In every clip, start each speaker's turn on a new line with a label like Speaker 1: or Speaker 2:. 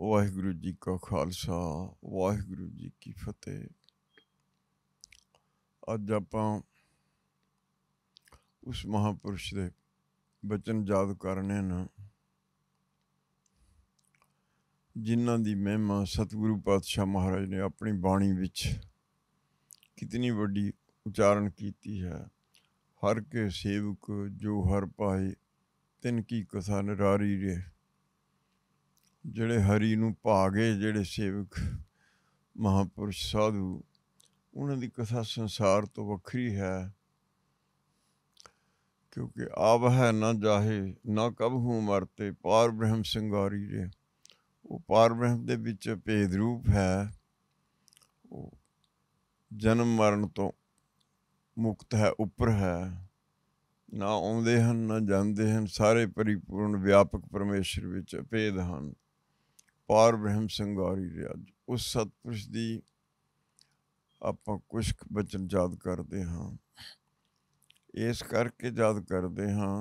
Speaker 1: ਵਾਹਿਗੁਰੂ ਜੀ ਕਾ ਖਾਲਸਾ ਵਾਹਿਗੁਰੂ ਜੀ ਕੀ ਫਤਿਹ ਅੱਜ ਆਪਾਂ ਉਸ ਮਹਾਪੁਰਸ਼ ਦੇ ਬਚਨ ਯਾਦ ਕਰਨੇ ਨੇ ਜਿਨ੍ਹਾਂ ਦੀ ਮਹਿਮਾ ਸਤਿਗੁਰੂ ਪਾਤਸ਼ਾਹ ਮਹਾਰਾਜ ਨੇ ਆਪਣੀ ਬਾਣੀ ਵਿੱਚ ਕਿਤਨੀ ਵੱਡੀ ਉਚਾਰਨ ਕੀਤੀ ਹੈ ਹਰ ਕੇ ਸੇਵਕ ਜੋ ਹਰ ਪਾਏ ਤਿਨ ਕੀ ਕਥਾ ਨਰਾਰੀ ਰੇ ਜਿਹੜੇ ਹਰੀ ਨੂੰ ਭਾਗੇ ਜਿਹੜੇ ਸੇਵਕ ਮਹਾਪੁਰਸ਼ ਸਾਧੂ ਉਹਨਾਂ ਦੀ ਕਥਾ ਸੰਸਾਰ ਤੋਂ ਵੱਖਰੀ ਹੈ ਕਿਉਂਕਿ ਆਵ ਹੈ ਨਾ ਜਾਹੇ ਨਾ ਕਬ ਹੂੰ ਮਰਤੇ ਪਾਰ ਬ੍ਰਹਮ ਸਿੰਘਾਰੀ ਜੇ ਉਹ ਪਾਰ ਬ੍ਰਹਮ ਦੇ ਵਿੱਚ ਭੇਦ ਰੂਪ ਹੈ ਉਹ ਜਨਮ ਮਰਨ ਤੋਂ ਮੁਕਤ ਹੈ ਉੱਪਰ ਹੈ ਨਾ ਆਉਂਦੇ ਹਨ ਨਾ ਜਾਂਦੇ ਹਨ ਸਾਰੇ ਪਰਿਪੂਰਨ ਵਿਆਪਕ ਪਰਮੇਸ਼ਰ ਵਿੱਚ ਅਭੇਦ ਹਨ ਪਾਰ ਬ੍ਰਹਮ ਸੰਗਾਰੀ ਰਿਆਜ ਉਸ ਸਤਪੁਰਸ਼ ਦੀ ਆਪਾਂ ਕੁਝ ਬਚਨ ਯਾਦ ਕਰਦੇ ਹਾਂ ਇਸ ਕਰਕੇ ਯਾਦ ਕਰਦੇ ਹਾਂ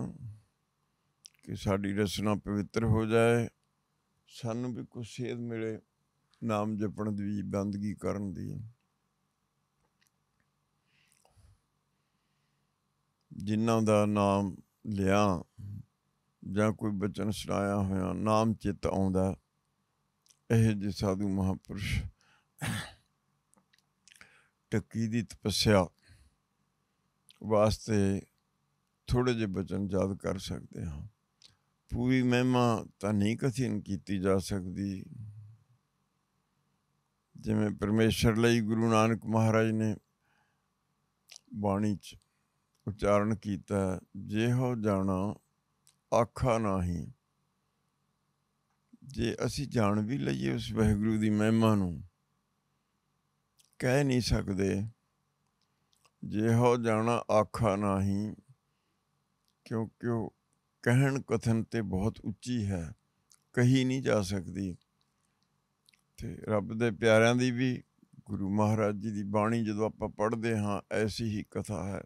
Speaker 1: ਕਿ ਸਾਡੀ ਰਸਨਾ ਪਵਿੱਤਰ ਹੋ ਜਾਏ ਸਾਨੂੰ ਵੀ ਕੁਝ ਸੇਧ ਮਿਲੇ ਨਾਮ ਜਪਣ ਦੀ ਬੰਦਗੀ ਕਰਨ ਦੀ ਜਿਨ੍ਹਾਂ ਦਾ ਨਾਮ ਲਿਆ ਜਾਂ ਕੋਈ ਬਚਨ ਸੁਣਾਇਆ ਹੋਇਆ ਨਾਮ ਚਿਤ ਆਉਂਦਾ ਇਹ ਜੇ ਸਾਧੂ ਮਹਾਪੁਰਸ਼ ਟੱਕੀ ਦੀ ਤਪੱਸਿਆ ਵਾਸਤੇ ਥੋੜੇ ਜਿਹੇ ਬਚਨ ਯਾਦ ਕਰ ਸਕਦੇ ਹਾਂ ਪੂਰੀ ਮਹਿਮਾ ਤਾਂ ਨਹੀਂ ਕਥਨ ਕੀਤੀ ਜਾ ਸਕਦੀ ਜਿਵੇਂ ਪਰਮੇਸ਼ਰ ਲਈ ਗੁਰੂ ਨਾਨਕ ਮਹਾਰਾਜ ਨੇ ਬਾਣੀ 'ਚ ਉਚਾਰਨ ਕੀਤਾ ਜੇ ਹੋ ਜਾਣਾ ਆਖਾ ਨਹੀਂ ਜੇ ਅਸੀਂ ਜਾਣ ਵੀ ਲਈਏ ਉਸ ਵਹਿਗੁਰੂ ਦੀ ਮਹਿਮਾ ਨੂੰ ਕਹਿ ਨਹੀਂ ਸਕਦੇ ਜੇ ਹੋ ਜਾਣਾ ਆਖਾ ਨਹੀਂ ਕਿਉਂਕਿ ਉਹ ਕਹਿਣ ਕਥਨ ਤੇ ਬਹੁਤ ਉੱਚੀ ਹੈ ਕਹੀ ਨਹੀਂ ਜਾ ਸਕਦੀ ਤੇ ਰੱਬ ਦੇ ਪਿਆਰਿਆਂ ਦੀ ਵੀ ਗੁਰੂ ਮਹਾਰਾਜ ਜੀ ਦੀ ਬਾਣੀ ਜਦੋਂ ਆਪਾਂ ਪੜ੍ਹਦੇ ਹਾਂ ਐਸੀ ਹੀ ਕਥਾ ਹੈ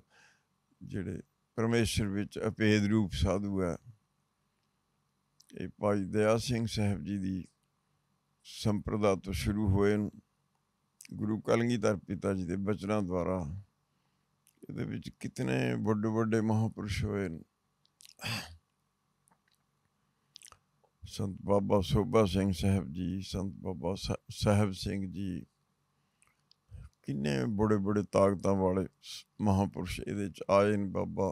Speaker 1: ਜਿਹੜੇ ਪਰਮੇਸ਼ਰ ਵਿੱਚ ਅਪੇਦ ਰੂਪ ਸਾਧੂ ਹੈ ਇਹ ਭਾਈ ਦਇਆ ਸਿੰਘ ਸਾਹਿਬ ਜੀ ਦੀ ਸੰਪਰਦਾ ਤੋਂ ਸ਼ੁਰੂ ਹੋਏ ਗੁਰੂ ਕਲਗੀਧਰ ਪਿਤਾ ਜੀ ਦੇ ਬਚਨਾਂ ਦੁਆਰਾ ਇਹਦੇ ਵਿੱਚ ਕਿਤਨੇ ਵੱਡੇ ਵੱਡੇ ਮਹਾਪੁਰਸ਼ ਹੋਏ ਸੰਤ ਬਾਬਾ ਸੋਭਾ ਸਿੰਘ ਸਾਹਿਬ ਜੀ ਸੰਤ ਬਾਬਾ ਸਾਹਿਬ ਸਿੰਘ ਜੀ ਕਿੰਨੇ ਬੜੇ ਬੜੇ ਤਾਕਤਾਂ ਵਾਲੇ ਮਹਾਪੁਰਸ਼ ਇਹਦੇ ਵਿੱਚ ਆਏ ਨੇ ਬਾਬਾ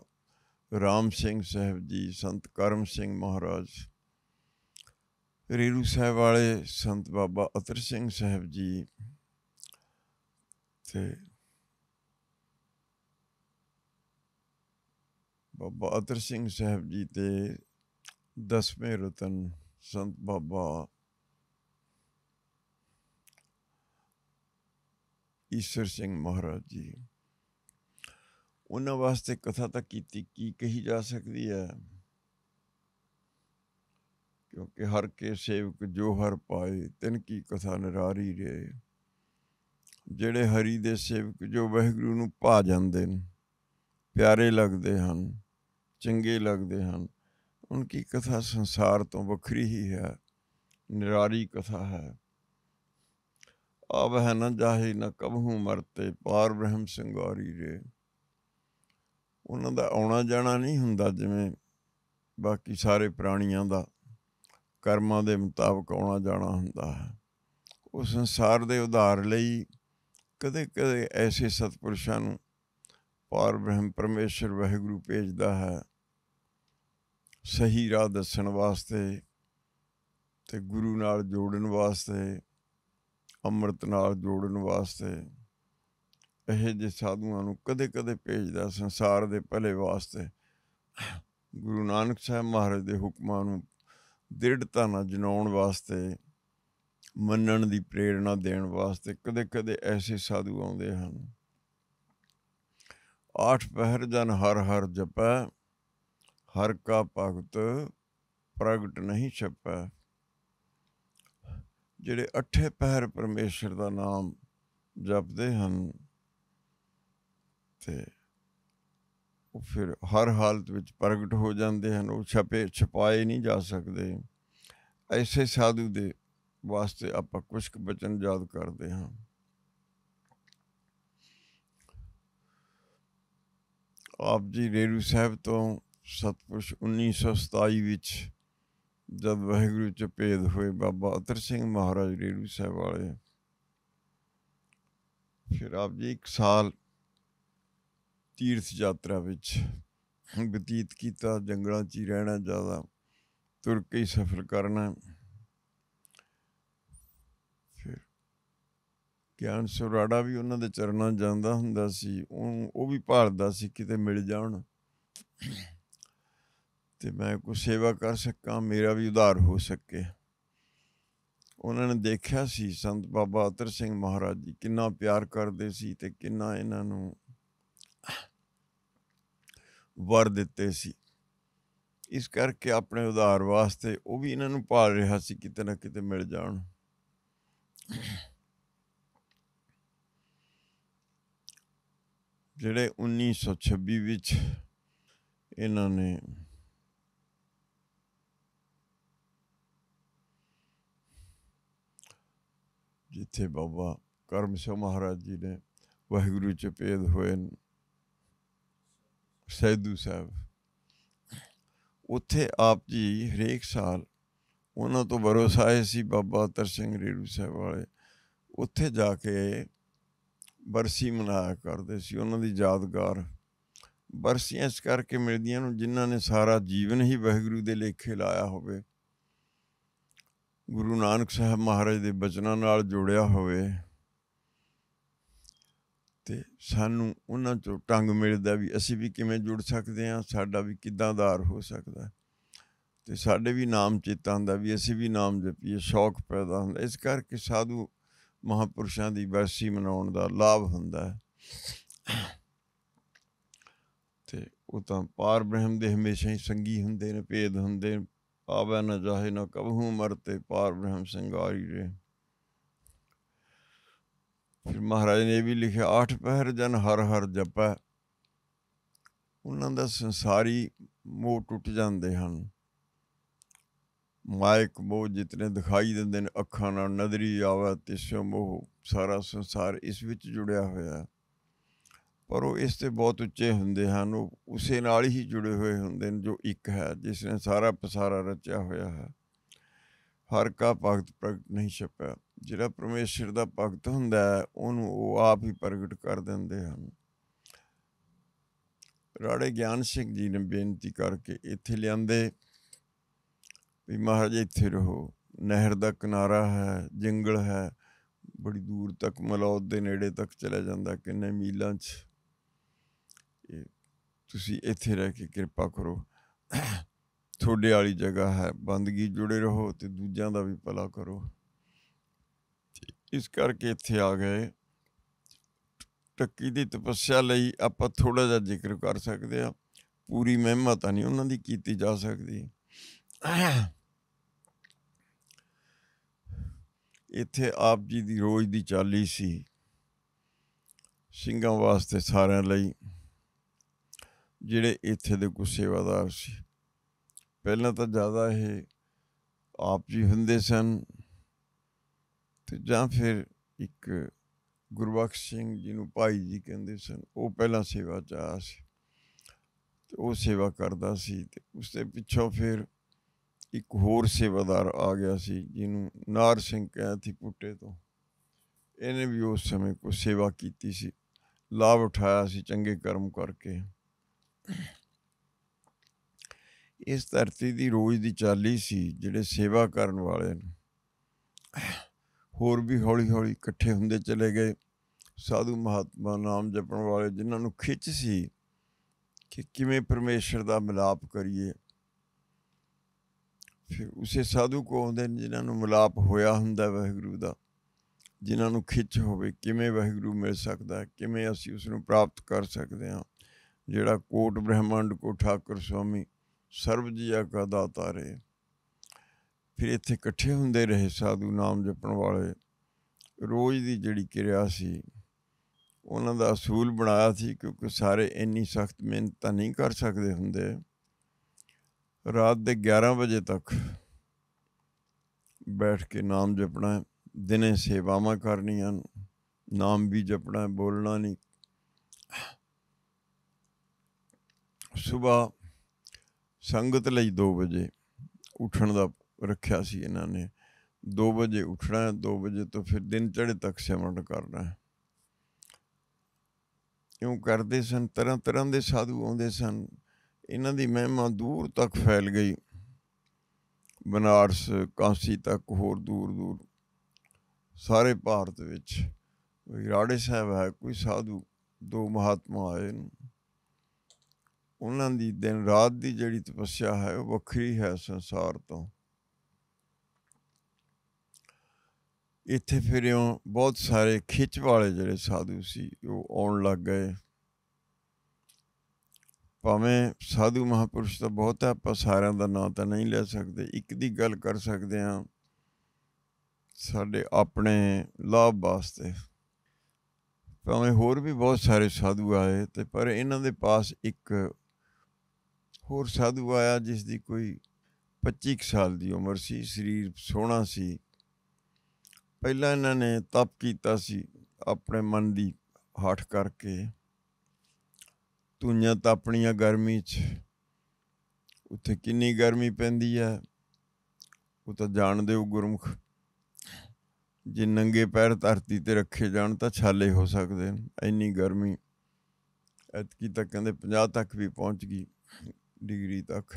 Speaker 1: ਰਾਮ ਸਿੰਘ ਸਾਹਿਬ ਜੀ ਸੰਤ ਕਰਮ ਸਿੰਘ ਮਹਾਰਾਜ ਰੇਰੂ ਸਾਹਿਬ ਵਾਲੇ ਸੰਤ ਬਾਬਾ ਅਤਰ ਸਿੰਘ ਸਾਹਿਬ ਜੀ ਤੇ ਬਾਬਾ ਅਤਰ ਸਿੰਘ ਸਾਹਿਬ ਜੀ ਤੇ ਦਸਵੇਂ ਰਤਨ ਸੰਤ ਬਾਬਾ ਈਸ਼ਰ ਸਿੰਘ ਮਹਾਰਾਜ ਜੀ ਉਹਨਾਂ ਵਾਸਤੇ ਕਥਾ ਤਾਂ ਕੀਤੀ ਕੀ ਕਹੀ ਜਾ ਸਕਦੀ ਹੈ ਕਿਉਂਕਿ ਹਰ ਕੇ ਸੇਵਕ ਜੋ ਹਰ ਪਾਏ ਤਿਨ ਕੀ ਕਥਾ ਨਰਾਰੀ ਰੇ ਜਿਹੜੇ ਹਰੀ ਦੇ ਸੇਵਕ ਜੋ ਵਹਿਗੁਰੂ ਨੂੰ ਪਾ ਜਾਂਦੇ ਨੇ ਪਿਆਰੇ ਲੱਗਦੇ ਹਨ ਚੰਗੇ ਲੱਗਦੇ ਹਨ ਕੀ ਕਥਾ ਸੰਸਾਰ ਤੋਂ ਵੱਖਰੀ ਹੀ ਹੈ ਨਿਰਾਰੀ ਕਥਾ ਹੈ ਆਵ ਹੈ ਨਾ ਨ ਨਾ ਕਬਹੂ ਮਰਤੇ ਪਾਰ ਬ੍ਰਹਮ ਸੰਗਾਰੀ ਰੇ ਉਹਨਾਂ ਦਾ ਆਉਣਾ ਜਾਣਾ ਨਹੀਂ ਹੁੰਦਾ ਜਿਵੇਂ ਬਾਕੀ ਸਾਰੇ ਪ੍ਰਾਣੀਆਂ ਦਾ ਕਰਮਾਂ ਦੇ ਮੁਤਾਬਕ ਆਉਣਾ ਜਾਣਾ ਹੁੰਦਾ ਹੈ ਉਹ ਸੰਸਾਰ ਦੇ ਉਧਾਰ ਲਈ ਕਦੇ ਕਦੇ ਐਸੇ ਸਤਪੁਰਸ਼ਾਂ ਨੂੰ ਪਰ ਬ੍ਰਹਮ ਪਰਮੇਸ਼ਰ ਵਾਹਿਗੁਰੂ ਭੇਜਦਾ ਹੈ ਸਹੀ ਰਾਹ ਦੱਸਣ ਵਾਸਤੇ ਤੇ ਗੁਰੂ ਨਾਲ ਜੋੜਨ ਵਾਸਤੇ ਅੰਮ੍ਰਿਤ ਨਾਲ ਜੋੜਨ ਵਾਸਤੇ ਇਹ ਜੇ ਸਾਧੂਆਂ ਨੂੰ ਕਦੇ-ਕਦੇ ਭੇਜਦਾ ਸੰਸਾਰ ਦੇ ਭਲੇ ਵਾਸਤੇ ਗੁਰੂ ਨਾਨਕ ਸਾਹਿਬ ਮਹਾਰਾਜ ਦੇ ਹੁਕਮਾਂ ਨੂੰ ਦ੍ਰਿੜਤਾ ਨਾਲ ਜਨਾਉਣ ਵਾਸਤੇ ਮੰਨਣ ਦੀ ਪ੍ਰੇਰਣਾ ਦੇਣ ਵਾਸਤੇ ਕਦੇ-ਕਦੇ ਐਸੇ ਸਾਧੂ ਆਉਂਦੇ ਹਨ ਆਠ ਪਹਿਰ ਜਨ ਹਰ ਹਰ ਜਪੈ ਹਰ ਕਾ ਭਗਤ ਪ੍ਰਗਟ ਨਹੀਂ ਛਪੈ ਜਿਹੜੇ ਅੱਠੇ ਪਹਿਰ ਪਰਮੇਸ਼ਰ ਦਾ ਨਾਮ ਜਪਦੇ ਹਨ ਤੇ ਉਹ ਫਿਰ ਹਰ ਹਾਲਤ ਵਿੱਚ ਪ੍ਰਗਟ ਹੋ ਜਾਂਦੇ ਹਨ ਉਹ ਛਪੇ ਛਪਾਏ ਨਹੀਂ ਜਾ ਸਕਦੇ ਐਸੇ ਸਾਧੂ ਦੇ ਵਾਸਤੇ ਆਪਾਂ ਕੁਝ ਕੁ ਬਚਨ ਯਾਦ ਕਰਦੇ ਹਾਂ ਆਪ ਜੀ ਰੇਰੂ ਸਾਹਿਬ ਤੋਂ ਸਤਪੁਰਸ਼ 1927 ਵਿੱਚ ਜਦ ਵਹਿਗੁਰੂ ਚ ਭੇਦ ਹੋਏ ਬਾਬਾ ਅਤਰ ਸਿੰਘ ਮਹਾਰਾਜ ਰੇਰੂ ਸਾਹਿਬ ਵਾਲੇ ਫਿਰ ਆਪ ਜੀ ਇੱਕ ਸਾਲ ਤੀਰਥ ਯਾਤਰਾ ਵਿੱਚ ਬਤੀਤ ਕੀਤਾ ਜੰਗਲਾਂ 'ਚ ਹੀ ਰਹਿਣਾ ਜ਼ਿਆਦਾ ਤੁਰ ਕੇ ਹੀ ਸਫ਼ਰ ਕਰਨਾ ਫਿਰ ਗਿਆਨ ਸੁਰਾੜਾ ਵੀ ਉਹਨਾਂ ਦੇ ਚਰਨਾਂ ਜਾਂਦਾ ਹੁੰਦਾ ਸੀ ਉਹ ਉਹ ਵੀ ਭਾਲਦਾ ਸੀ ਕਿਤੇ ਮਿਲ ਜਾਣ ਤੇ ਮੈਂ ਕੋ ਸੇਵਾ ਕਰ ਸਕਾਂ ਮੇਰਾ ਵੀ ਉਧਾਰ ਹੋ ਸਕੇ ਉਹਨਾਂ ਨੇ ਦੇਖਿਆ ਸੀ ਸੰਤ ਬਾਬਾ ਅਤਰ ਸਿੰਘ ਮਹਾਰਾਜ ਜੀ ਕਿੰਨਾ ਪਿਆਰ ਕਰਦੇ ਸੀ ਤੇ ਕਿੰਨਾ ਇਹਨਾਂ ਨੂੰ ਵਰ ਦਿੱਤੇ ਸੀ ਇਸ ਕਰਕੇ ਆਪਣੇ ਉਧਾਰ ਵਾਸਤੇ ਉਹ ਵੀ ਇਹਨਾਂ ਨੂੰ ਪਾਲ ਰਿਹਾ ਸੀ ਕਿਤੇ ਨਾ ਕਿਤੇ ਮਿਲ ਜਾਣ ਜਿਹੜੇ 1926 ਵਿੱਚ ਇਹਨਾਂ ਨੇ ਜਿੱਥੇ ਬਾਬਾ ਕਰਮ ਸਿੰਘ ਮਹਾਰਾਜ ਜੀ ਨੇ ਵਾਹਿਗੁਰੂ ਚ ਪੇਦ ਹੋਏ ਸੈਦੂ ਸਾਹਿਬ ਉੱਥੇ ਆਪ ਜੀ ਹਰੇਕ ਸਾਲ ਉਹਨਾਂ ਤੋਂ ਭਰੋਸਾ ਹੈ ਸੀ ਬਾਬਾ ਤਰ ਸਿੰਘ ਰੇੜੂ ਸਾਹਿਬ ਵਾਲੇ ਉੱਥੇ ਜਾ ਕੇ ਬਰਸੀ ਮਨਾਇਆ ਕਰਦੇ ਸੀ ਉਹਨਾਂ ਦੀ ਯਾਦਗਾਰ ਬਰਸੀਆਂ ਇਸ ਕਰਕੇ ਮਿਲਦੀਆਂ ਨੂੰ ਜਿਨ੍ਹਾਂ ਨੇ ਸਾਰਾ ਜੀਵਨ ਹੀ ਵਹਿਗੁਰੂ ਦੇ ਲੇਖੇ ਲਾਇਆ ਹੋਵੇ ਗੁਰੂ ਨਾਨਕ ਸਾਹਿਬ ਮਹਾਰਾਜ ਦੇ ਬਚਨਾਂ ਨਾਲ ਜੁੜਿਆ ਹੋਵੇ ਤੇ ਸਾਨੂੰ ਉਹਨਾਂ ਚੋਂ ਟੰਗ ਮਿਲਦਾ ਵੀ ਅਸੀਂ ਵੀ ਕਿਵੇਂ ਜੁੜ ਸਕਦੇ ਹਾਂ ਸਾਡਾ ਵੀ ਕਿੱਦਾਂ ਆਧਾਰ ਹੋ ਸਕਦਾ ਤੇ ਸਾਡੇ ਵੀ ਨਾਮ ਚੇਤਾ ਹੁੰਦਾ ਵੀ ਅਸੀਂ ਵੀ ਨਾਮ ਜਪੀਏ ਸ਼ੌਕ ਪੈਦਾ ਹੁੰਦਾ ਇਸ ਕਰਕੇ ਸਾਧੂ ਮਹਾਪੁਰਸ਼ਾਂ ਦੀ ਵਰਸੀ ਮਨਾਉਣ ਦਾ ਲਾਭ ਹੁੰਦਾ ਹੈ ਤੇ ਉਹ ਤਾਂ ਪਾਰ ਬ੍ਰਹਮ ਦੇ ਹਮੇਸ਼ਾ ਹੀ ਸੰਗੀ ਹੁੰਦੇ ਨੇ ਭੇਦ ਹੁੰਦੇ ਆਵੇ ਨਾ ਜਾਹੇ ਨਾ ਕਬਹੂ ਮਰਤੇ ਪਾਰ ਬ੍ਰਹਮ ਸੰਗਾਰੀ ਰੇ ਫਿਰ ਮਹਾਰਾਜ ਨੇ ਵੀ ਲਿਖਿਆ ਆਠ ਪਹਿਰ ਜਨ ਹਰ ਹਰ ਜਪੈ ਉਹਨਾਂ ਦਾ ਸੰਸਾਰੀ ਮੋਹ ਟੁੱਟ ਜਾਂਦੇ ਹਨ ਮਾਇਕ ਮੋਹ ਜਿਤਨੇ ਦਿਖਾਈ ਦਿੰਦੇ ਨੇ ਅੱਖਾਂ ਨਾਲ ਨਜ਼ਰੀ ਆਵੇ ਤਿਸੋ ਮੋਹ ਸਾਰਾ ਸੰਸਾਰ ਇਸ ਵਿੱਚ ਜੁੜਿਆ ਹੋਇਆ ਹੈ ਪਰ ਉਹ ਇਸ ਤੇ ਬਹੁਤ ਉੱਚੇ ਹੁੰਦੇ ਹਨ ਉਹ ਉਸੇ ਨਾਲ ਹੀ ਜੁੜੇ ਹੋਏ ਹੁੰਦੇ ਨੇ ਜੋ ਇੱਕ ਹੈ ਜਿਸ ਨੇ ਸਾਰਾ ਪਸਾਰਾ ਰਚਿਆ ਹੋਇਆ ਹੈ ਹਰ ਕਾ ਭਗਤ ਪ੍ਰਗਟ ਨਹੀਂ ਛਪਿਆ ਜਿਹੜਾ ਪਰਮੇਸ਼ਰ ਦਾ ਭਗਤ ਹੁੰਦਾ ਹੈ ਉਹਨੂੰ ਉਹ ਆਪ ਹੀ ਪ੍ਰਗਟ ਕਰ ਦਿੰਦੇ ਹਨ ਰਾੜੇ ਗਿਆਨ ਸਿੰਘ ਜੀ ਨੇ ਬੇਨਤੀ ਕਰਕੇ ਇੱਥੇ ਲਿਆਂਦੇ ਵੀ ਮਹਾਰਾਜ ਇੱਥੇ ਰਹੋ ਨਹਿਰ ਦਾ ਕਿਨਾਰਾ ਹੈ ਜੰਗਲ ਹੈ ਬੜੀ ਦੂਰ ਤੱਕ ਮਲੌਦ ਦੇ ਨੇੜੇ ਤੱਕ ਚਲਾ ਜਾਂਦਾ ਕਿੰਨੇ ਮੀਲਾਂ 'ਚ ਤੁਸੀਂ ਇੱਥੇ ਰਹਿ ਕੇ ਕਿਰਪਾ ਕਰੋ ਤੁਹਾਡੇ ਵਾਲੀ ਜਗ੍ਹਾ ਹੈ ਬੰਦਗੀ ਜੁੜੇ ਰਹੋ ਤੇ ਦੂਜਿਆਂ ਦਾ ਵੀ ਭਲਾ ਕਰੋ ਇਸ ਕਰਕੇ ਇੱਥੇ ਆ ਗਏ ਟੱਕੀ ਦੀ ਤਪੱਸਿਆ ਲਈ ਆਪਾਂ ਥੋੜਾ ਜਿਹਾ ਜ਼ਿਕਰ ਕਰ ਸਕਦੇ ਆ ਪੂਰੀ ਮਹਿਮਾ ਤਾਂ ਨਹੀਂ ਉਹਨਾਂ ਦੀ ਕੀਤੀ ਜਾ ਸਕਦੀ ਇੱਥੇ ਆਪ ਜੀ ਦੀ ਰੋਜ਼ ਦੀ ਚਾਲੀ ਸੀ ਸਿੰਘਾਂ ਵਾਸਤੇ ਸਾਰਿਆਂ ਲਈ ਜਿਹੜੇ ਇੱਥੇ ਦੇ ਕੋ ਸੇਵਾਦਾਰ ਸੀ ਪਹਿਲਾਂ ਤਾਂ ਜ਼ਿਆਦਾ ਇਹ ਆਪ ਜੀ ਹੁੰਦੇ ਸਨ ਤੇ ਜਾਂ ਫਿਰ ਇੱਕ ਗੁਰਬਖਸ਼ ਸਿੰਘ ਜਿਹਨੂੰ ਭਾਈ ਜੀ ਕਹਿੰਦੇ ਸਨ ਉਹ ਪਹਿਲਾਂ ਸੇਵਾ ਚ ਸੀ ਤੇ ਉਹ ਸੇਵਾ ਕਰਦਾ ਸੀ ਤੇ ਉਸ ਦੇ ਪਿੱਛੋਂ ਫਿਰ ਇੱਕ ਹੋਰ ਸੇਵਾਦਾਰ ਆ ਗਿਆ ਸੀ ਜਿਹਨੂੰ ਨਾਰ ਸਿੰਘ ਕਹਿਆ ਸੀ ਪੁੱਟੇ ਤੋਂ ਇਹਨੇ ਵੀ ਉਸ ਸਮੇਂ ਕੋ ਸੇਵਾ ਕੀਤੀ ਸੀ ਲਾਭ ਉਠਾਇਆ ਸੀ ਚੰਗੇ ਕਰਮ ਕਰਕੇ ਇਸ ਧਰਤੀ ਦੀ ਰੋਜ਼ ਦੀ ਚਾਲੀ ਸੀ ਜਿਹੜੇ ਸੇਵਾ ਕਰਨ ਵਾਲੇ ਨੇ ਹੋਰ ਵੀ ਹੌਲੀ-ਹੌਲੀ ਇਕੱਠੇ ਹੁੰਦੇ ਚਲੇ ਗਏ ਸਾਧੂ ਮਹਾਤਮਾ ਨਾਮ ਜਪਣ ਵਾਲੇ ਜਿਨ੍ਹਾਂ ਨੂੰ ਖਿੱਚ ਸੀ ਕਿ ਕਿਵੇਂ ਪਰਮੇਸ਼ਰ ਦਾ ਮਿਲਾਪ ਕਰੀਏ ਫਿਰ ਉਸੇ ਸਾਧੂ ਕੋ ਆਉਂਦੇ ਜਿਨ੍ਹਾਂ ਨੂੰ ਮਿਲਾਪ ਹੋਇਆ ਹੁੰਦਾ ਵਾਹਿਗੁਰੂ ਦਾ ਜਿਨ੍ਹਾਂ ਨੂੰ ਖਿੱਚ ਹੋਵੇ ਕਿਵੇਂ ਵਾਹਿਗੁਰੂ ਮਿਲ ਸਕਦਾ ਕਿਵੇਂ ਅਸੀਂ ਉਸ ਨੂੰ ਪ੍ਰਾਪਤ ਕਰ ਸਕਦੇ ਹਾਂ ਜਿਹੜਾ ਕੋਟ ਬ੍ਰਹਮੰਡ ਕੋ ਠਾਕੁਰ ਸਵਾਮੀ ਸਰਬ ਜੀਆ ਕਾ ਦਾਤਾ ਰਹੇ ਫਿਰ ਇੱਥੇ ਇਕੱਠੇ ਹੁੰਦੇ ਰਹੇ ਸਾਧੂ ਨਾਮ ਜਪਣ ਵਾਲੇ ਰੋਜ਼ ਦੀ ਜਿਹੜੀ ਕਿਰਿਆ ਸੀ ਉਹਨਾਂ ਦਾ ਅਸੂਲ ਬਣਾਇਆ ਸੀ ਕਿਉਂਕਿ ਸਾਰੇ ਇੰਨੀ ਸਖਤ ਮਿਹਨਤ ਤਾਂ ਨਹੀਂ ਕਰ ਸਕਦੇ ਹੁੰਦੇ ਰਾਤ ਦੇ 11 ਵਜੇ ਤੱਕ ਬੈਠ ਕੇ ਨਾਮ ਜਪਣਾ ਦਿਨੇ ਸੇਵਾਵਾਂ ਕਰਨੀਆਂ ਨਾਮ ਵੀ ਜਪਣਾ ਬੋਲਣਾ ਨਹੀਂ ਸਵੇਰ ਸੰਗਤ ਲਈ 2 ਵਜੇ ਉੱਠਣ ਦਾ ਰੱਖਿਆ ਸੀ ਇਹਨਾਂ ਨੇ 2 ਵਜੇ ਉੱਠਣਾ ਹੈ 2 ਵਜੇ ਤੋਂ ਫਿਰ ਦਿਨ ਚੜ੍ਹੇ ਤੱਕ ਸਿਮਰਨ ਕਰਨਾ ਹੈ ਇਉਂ ਕਰਦੇ ਸਨ ਤਰ੍ਹਾਂ ਤਰ੍ਹਾਂ ਦੇ ਸਾਧੂ ਆਉਂਦੇ ਸਨ ਇਹਨਾਂ ਦੀ ਮਹਿਮਾ ਦੂਰ ਤੱਕ ਫੈਲ ਗਈ ਬਨਾਰਸ ਕਾਂਸੀ ਤੱਕ ਹੋਰ ਦੂਰ ਦੂਰ ਸਾਰੇ ਭਾਰਤ ਵਿੱਚ ਕੋਈ ਰਾੜੇ ਸਾਹਿਬ ਹੈ ਕੋਈ ਸਾਧੂ ਦੋ ਮਹਾਤਮਾ ਆਏ ਉਹਨਾਂ ਦੀ ਦਿਨ ਰਾਤ ਦੀ ਜਿਹੜੀ ਤਪੱਸਿਆ ਹੈ ਉਹ ਵੱਖਰੀ ਹੈ ਸੰਸਾਰ ਤੋਂ ਇੱਥੇ ਫਿਰ ਬਹੁਤ ਸਾਰੇ ਖਿੱਚ ਵਾਲੇ ਜਿਹੜੇ ਸਾਧੂ ਸੀ ਉਹ ਆਉਣ ਲੱਗ ਗਏ ਭਾਵੇਂ ਸਾਧੂ ਮਹਾਪੁਰਸ਼ ਤਾਂ ਬਹੁਤ ਹੈ ਆਪਾਂ ਸਾਰਿਆਂ ਦਾ ਨਾਮ ਤਾਂ ਨਹੀਂ ਲੈ ਸਕਦੇ ਇੱਕ ਦੀ ਗੱਲ ਕਰ ਸਕਦੇ ਆ ਸਾਡੇ ਆਪਣੇ ਲਾਭ ਵਾਸਤੇ ਭਾਵੇਂ ਹੋਰ ਵੀ ਬਹੁਤ ਸਾਰੇ ਸਾਧੂ ਆਏ ਤੇ ਪਰ ਇਹਨਾਂ ਦੇ ਪਾਸ ਇੱਕ ਹੋਰ ਸਾਧੂ ਆਇਆ ਜਿਸ ਦੀ ਕੋਈ 25 ਸਾਲ ਦੀ ਉਮਰ ਸੀ ਸਰੀਰ ਸੋਹਣਾ ਸੀ ਪਹਿਲਾਂ ਇਹਨਾਂ ਨੇ ਤਪ ਕੀਤਾ ਸੀ ਆਪਣੇ ਮਨ ਦੀ ਹੱਠ ਕਰਕੇ ਤਾਂ ਆਪਣੀਆਂ ਗਰਮੀ 'ਚ ਉੱਥੇ ਕਿੰਨੀ ਗਰਮੀ ਪੈਂਦੀ ਆ ਉਹ ਤਾਂ ਜਾਣਦੇ ਹੋ ਗੁਰਮੁਖ ਜੇ ਨੰਗੇ ਪੈਰ ਧਰਤੀ ਤੇ ਰੱਖੇ ਜਾਣ ਤਾਂ ਛਾਲੇ ਹੋ ਸਕਦੇ ਨੇ ਇੰਨੀ ਗਰਮੀ ਐਤਕੀ ਤੱਕ ਕਹਿੰਦੇ 50 ਤੱਕ ਵੀ ਪਹੁੰਚ ਗਈ ਡਿਗਰੀ ਤੱਕ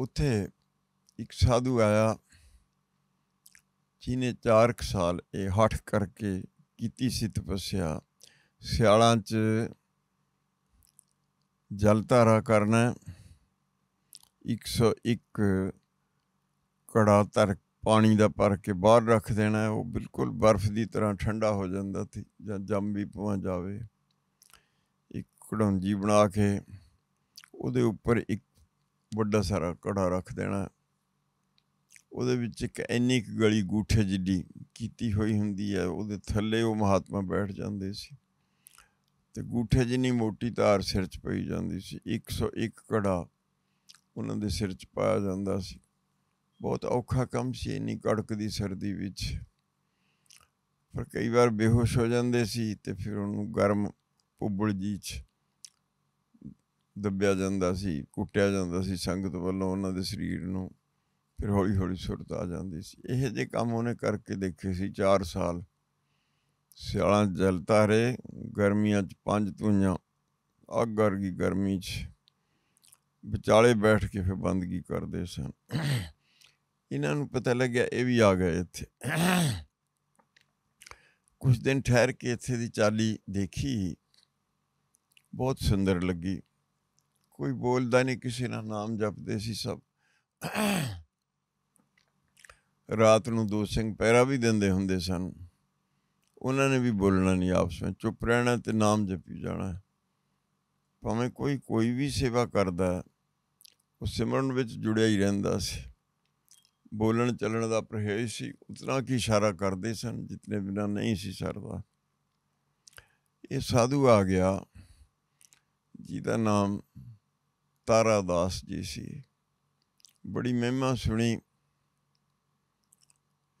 Speaker 1: ਉੱਥੇ ਇੱਕ ਸਾਧੂ ਆਇਆ ਜਿਨੇ 4 ਸਾਲ ਇਹ ਹਠ ਕਰਕੇ ਕੀਤੀ ਸੀ ਤਪੱਸਿਆ ਸਿਆਲਾਂ 'ਚ ਜਲ ਧਾਰਾ ਕਰਨਾ 101 ਕੜਾ ਤਰ ਪਾਣੀ ਦਾ ਭਰ ਕੇ ਬਾਹਰ ਰੱਖ ਦੇਣਾ ਉਹ ਬਿਲਕੁਲ ਬਰਫ਼ ਦੀ ਤਰ੍ਹਾਂ ਠੰਡਾ ਹੋ ਜਾਂਦਾ ਸੀ ਜਾਂ ਜੰਮ ਵੀ ਪਵਾ ਜਾਵੇ ਇੱਕ ਕੜੋਂਜੀ ਬਣਾ ਕੇ ਉਹਦੇ ਉੱਪਰ ਇੱਕ ਵੱਡਾ ਸਾਰਾ ਕੜਾ ਰੱਖ ਦੇਣਾ ਉਹਦੇ ਵਿੱਚ ਇੱਕ ਇੰਨੀ ਕੁ ਗਲੀ ਗੂਠੇ ਜਿੱਡੀ ਕੀਤੀ ਹੋਈ ਹੁੰਦੀ ਹੈ ਉਹਦੇ ਥੱਲੇ ਉਹ ਮਹਾਤਮਾ ਬੈਠ ਜਾਂਦੇ ਸੀ ਤੇ ਗੂਠੇ ਜਿੰਨੀ ਮੋਟੀ ਤਾਰ ਸਿਰ 'ਚ ਪਈ ਜਾਂਦੀ ਸੀ 101 ਕੜਾ ਉਹਨਾਂ ਦੇ ਸਿਰ 'ਚ ਪਾਇਆ ਜਾਂਦਾ ਸੀ ਬਹੁਤ ਔਖਾ ਕੰਮ ਸੀ ਇੰਨੀ ਦੀ ਸਰਦੀ ਵਿੱਚ ਪਰ ਕਈ ਵਾਰ ਬੇਹੋਸ਼ ਹੋ ਜਾਂਦੇ ਸੀ ਤੇ ਫਿਰ ਉਹਨੂੰ ਗਰਮ ਪੁੱਬਲ ਜੀ 'ਚ ਦੱਬਿਆ ਜਾਂਦਾ ਸੀ ਕੁੱਟਿਆ ਜਾਂਦਾ ਸੀ ਸੰਗਤ ਵੱਲੋਂ ਉਹਨਾਂ ਦੇ ਸਰੀਰ ਨੂੰ ਫਿਰ ਹੌਲੀ ਹੌਲੀ ਸੁਰਤ ਆ ਜਾਂਦੀ ਸੀ ਇਹ ਜੇ ਕੰਮ ਉਹਨੇ ਕਰਕੇ ਦੇਖੇ ਸੀ 4 ਸਾਲ ਸਿਆਲਾਂ ਜਲਤਾ ਰਹੇ ਗਰਮੀਆਂ 'ਚ ਪੰਜ ਤੁਈਆਂ ਅੱਗ ਵਰਗੀ ਗਰਮੀ 'ਚ ਵਿਚਾਲੇ ਬੈਠ ਕੇ ਫਿਰ ਬੰਦਗੀ ਕਰਦੇ ਸਨ ਇਹਨਾਂ ਨੂੰ ਪਤਾ ਲੱਗਿਆ ਇਹ ਵੀ ਆ ਗਏ ਇੱਥੇ ਕੁਝ ਦਿਨ ਠਹਿਰ ਕੇ ਇੱਥੇ ਦੀ ਚਾਲੀ ਦੇਖੀ ਬਹੁਤ ਸੁੰਦਰ ਲੱਗੀ ਕੋਈ ਬੋਲਦਾ ਨਹੀਂ ਕਿਸੇ ਨਾਲ ਨਾਮ ਜਪਦੇ ਸੀ ਸਭ ਰਾਤ ਨੂੰ ਦੋ ਸਿੰਘ ਪਹਿਰਾ ਵੀ ਦਿੰਦੇ ਹੁੰਦੇ ਸਨ ਉਹਨਾਂ ਨੇ ਵੀ ਬੋਲਣਾ ਨਹੀਂ ਆਪਸ ਵਿੱਚ ਚੁੱਪ ਰਹਿਣਾ ਤੇ ਨਾਮ ਜਪੀ ਜਾਣਾ ਭਾਵੇਂ ਕੋਈ ਕੋਈ ਵੀ ਸੇਵਾ ਕਰਦਾ ਉਹ ਸਿਮਰਨ ਵਿੱਚ ਜੁੜਿਆ ਹੀ ਰਹਿੰਦਾ ਸੀ ਬੋਲਣ ਚੱਲਣ ਦਾ ਪਰਹੇਜ਼ ਸੀ ਉਤਨਾ ਕੀ ਇਸ਼ਾਰਾ ਕਰਦੇ ਸਨ ਜਿਤਨੇ ਬਿਨਾ ਨਹੀਂ ਸੀ ਸਰਦਾ ਇਹ ਸਾਧੂ ਆ ਗਿਆ ਜਿਹਦਾ ਨਾਮ ਤਾਰਾਦਾਸ ਜੀ ਸੀ ਬੜੀ ਮਹਿਮਾ ਸੁਣੀ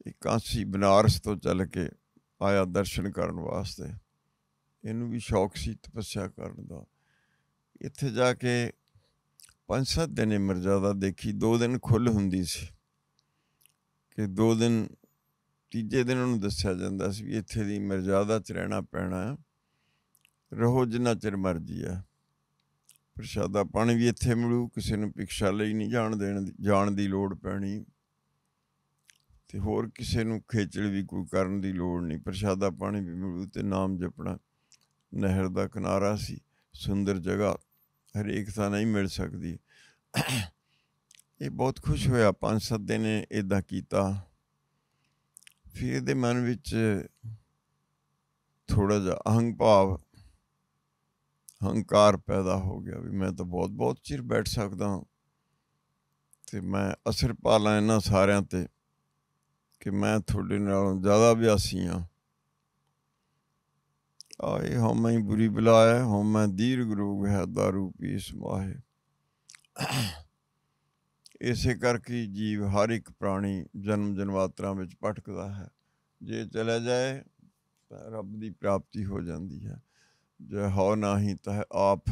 Speaker 1: ਇਹ ਕਾਂਸੀ ਬਨਾਰਸ ਤੋਂ ਚੱਲ ਕੇ ਆਇਆ ਦਰਸ਼ਨ ਕਰਨ ਵਾਸਤੇ ਇਹਨੂੰ ਵੀ ਸ਼ੌਕ ਸੀ ਤਪੱਸਿਆ ਕਰਨ ਦਾ ਇੱਥੇ ਜਾ ਕੇ ਪੰਜ ਸੱਤ ਦਿਨ ਮਰਜ਼ਾਦਾ ਦੇਖੀ ਦੋ ਦਿਨ ਖੁੱਲ ਹੁੰਦੀ ਸੀ ਕਿ ਦੋ ਦਿਨ ਤੀਜੇ ਦਿਨ ਉਹਨੂੰ ਦੱਸਿਆ ਜਾਂਦਾ ਸੀ ਵੀ ਇੱਥੇ ਦੀ ਮਰਜ਼ਾਦਾ ਚ ਰਹਿਣਾ ਪੈਣਾ ਹੈ ਰਹੋ ਜਿੰਨਾ ਚਿਰ ਮਰਜੀ ਆ ਪ੍ਰਸ਼ਾਦਾ ਪਾਣੀ ਵੀ ਇੱਥੇ ਮਿਲੂ ਕਿਸੇ ਨੂੰ ਭਿਕਸ਼ਾ ਲਈ ਨਹੀਂ ਜਾਣ ਦੇਣ ਜਾਣ ਦੀ ਲੋੜ ਪੈਣੀ ਤੇ ਹੋਰ ਕਿਸੇ ਨੂੰ ਖੇਚਲ ਵੀ ਕੋਈ ਕਰਨ ਦੀ ਲੋੜ ਨਹੀਂ ਪ੍ਰਸ਼ਾਦਾ ਪਾਣੀ ਵੀ ਮਿਲੂ ਤੇ ਨਾਮ ਜਪਣਾ ਨਹਿਰ ਦਾ ਕਿਨਾਰਾ ਸੀ ਸੁੰਦਰ ਜਗ੍ਹਾ ਹਰੇਕ ਤਾਂ ਨਹੀਂ ਮਿਲ ਸਕਦੀ ਇਹ ਬਹੁਤ ਖੁਸ਼ ਹੋਇਆ ਪੰਜ ਸੱਤ ਦਿਨ ਇਦਾਂ ਕੀਤਾ ਫਿਰ ਦੇ ਮਨ ਵਿੱਚ ਥੋੜਾ ਜਿਹਾ ਅਹੰਗ ਭਾਵ ਹੰਕਾਰ ਪੈਦਾ ਹੋ ਗਿਆ ਵੀ ਮੈਂ ਤਾਂ ਬਹੁਤ ਬਹੁਤ ਚਿਰ ਬੈਠ ਸਕਦਾ ਤੇ ਮੈਂ ਅਸਰ ਪਾ ਲਾਂ ਇਹਨਾਂ ਸਾਰਿਆਂ ਤੇ ਕਿ ਮੈਂ ਤੁਹਾਡੇ ਨਾਲੋਂ ਜ਼ਿਆਦਾ ਵਿਆਸੀ ਹਾਂ ਆਏ ਹਮੈ ਬੁਰੀ ਬਲਾਏ ਹੈ ਹਮੈ ਦੀਰਘ ਰੋਗ ਹੈ ਦਾਰੂ ਪੀਸ ਮਾਹੇ ਇਸੇ ਕਰਕੇ ਜੀਵ ਹਰ ਇੱਕ ਪ੍ਰਾਣੀ ਜਨਮ ਜਨਮਾਤਰਾ ਵਿੱਚ ਭਟਕਦਾ ਹੈ ਜੇ ਚਲੇ ਜਾਏ ਰੱਬ ਦੀ ਪ੍ਰਾਪਤੀ ਹੋ ਜਾਂਦੀ ਹੈ ਜੇ ਹੋ ਨਹੀਂ ਤਾਂ ਆਪ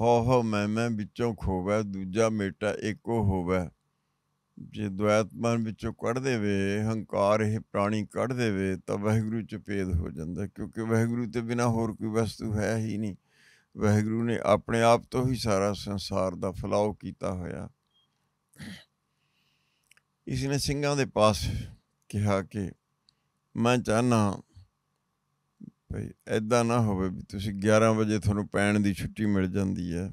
Speaker 1: ਹੋ ਹੋ ਮੈਂ ਮੈਂ ਵਿੱਚੋਂ ਖੋਵੇ ਦੂਜਾ ਮੇਟਾ ਇੱਕੋ ਹੋਵੇ ਜੇ ਦ્વੈਤ ਮਨ ਵਿੱਚੋਂ ਕੱਢ ਦੇਵੇ ਹੰਕਾਰ ਇਹ ਪ੍ਰਾਣੀ ਕੱਢ ਦੇਵੇ ਤਾਂ ਵਹਿਗੁਰੂ ਚ ਭੇਦ ਹੋ ਜਾਂਦਾ ਕਿਉਂਕਿ ਵਹਿਗੁਰੂ ਤੇ ਬਿਨਾ ਹੋਰ ਕੋਈ ਵਸਤੂ ਹੈ ਹੀ ਨਹੀਂ ਵਹਿਗੁਰੂ ਨੇ ਆਪਣੇ ਆਪ ਤੋਂ ਹੀ ਸਾਰਾ ਸੰਸਾਰ ਦਾ ਫਲਾਉ ਕੀਤਾ ਹੋਇਆ ਇਸ ਨੇ ਸਿੰਘਾਂ ਦੇ ਪਾਸ ਕਿਹਾ ਕਿ ਮੈਂ ਚਾਹਨਾ ਭਈ ਐਦਾਂ ਨਾ ਹੋਵੇ ਵੀ ਤੁਸੀਂ 11 ਵਜੇ ਤੁਹਾਨੂੰ ਪੈਣ ਦੀ ਛੁੱਟੀ ਮਿਲ ਜਾਂਦੀ ਹੈ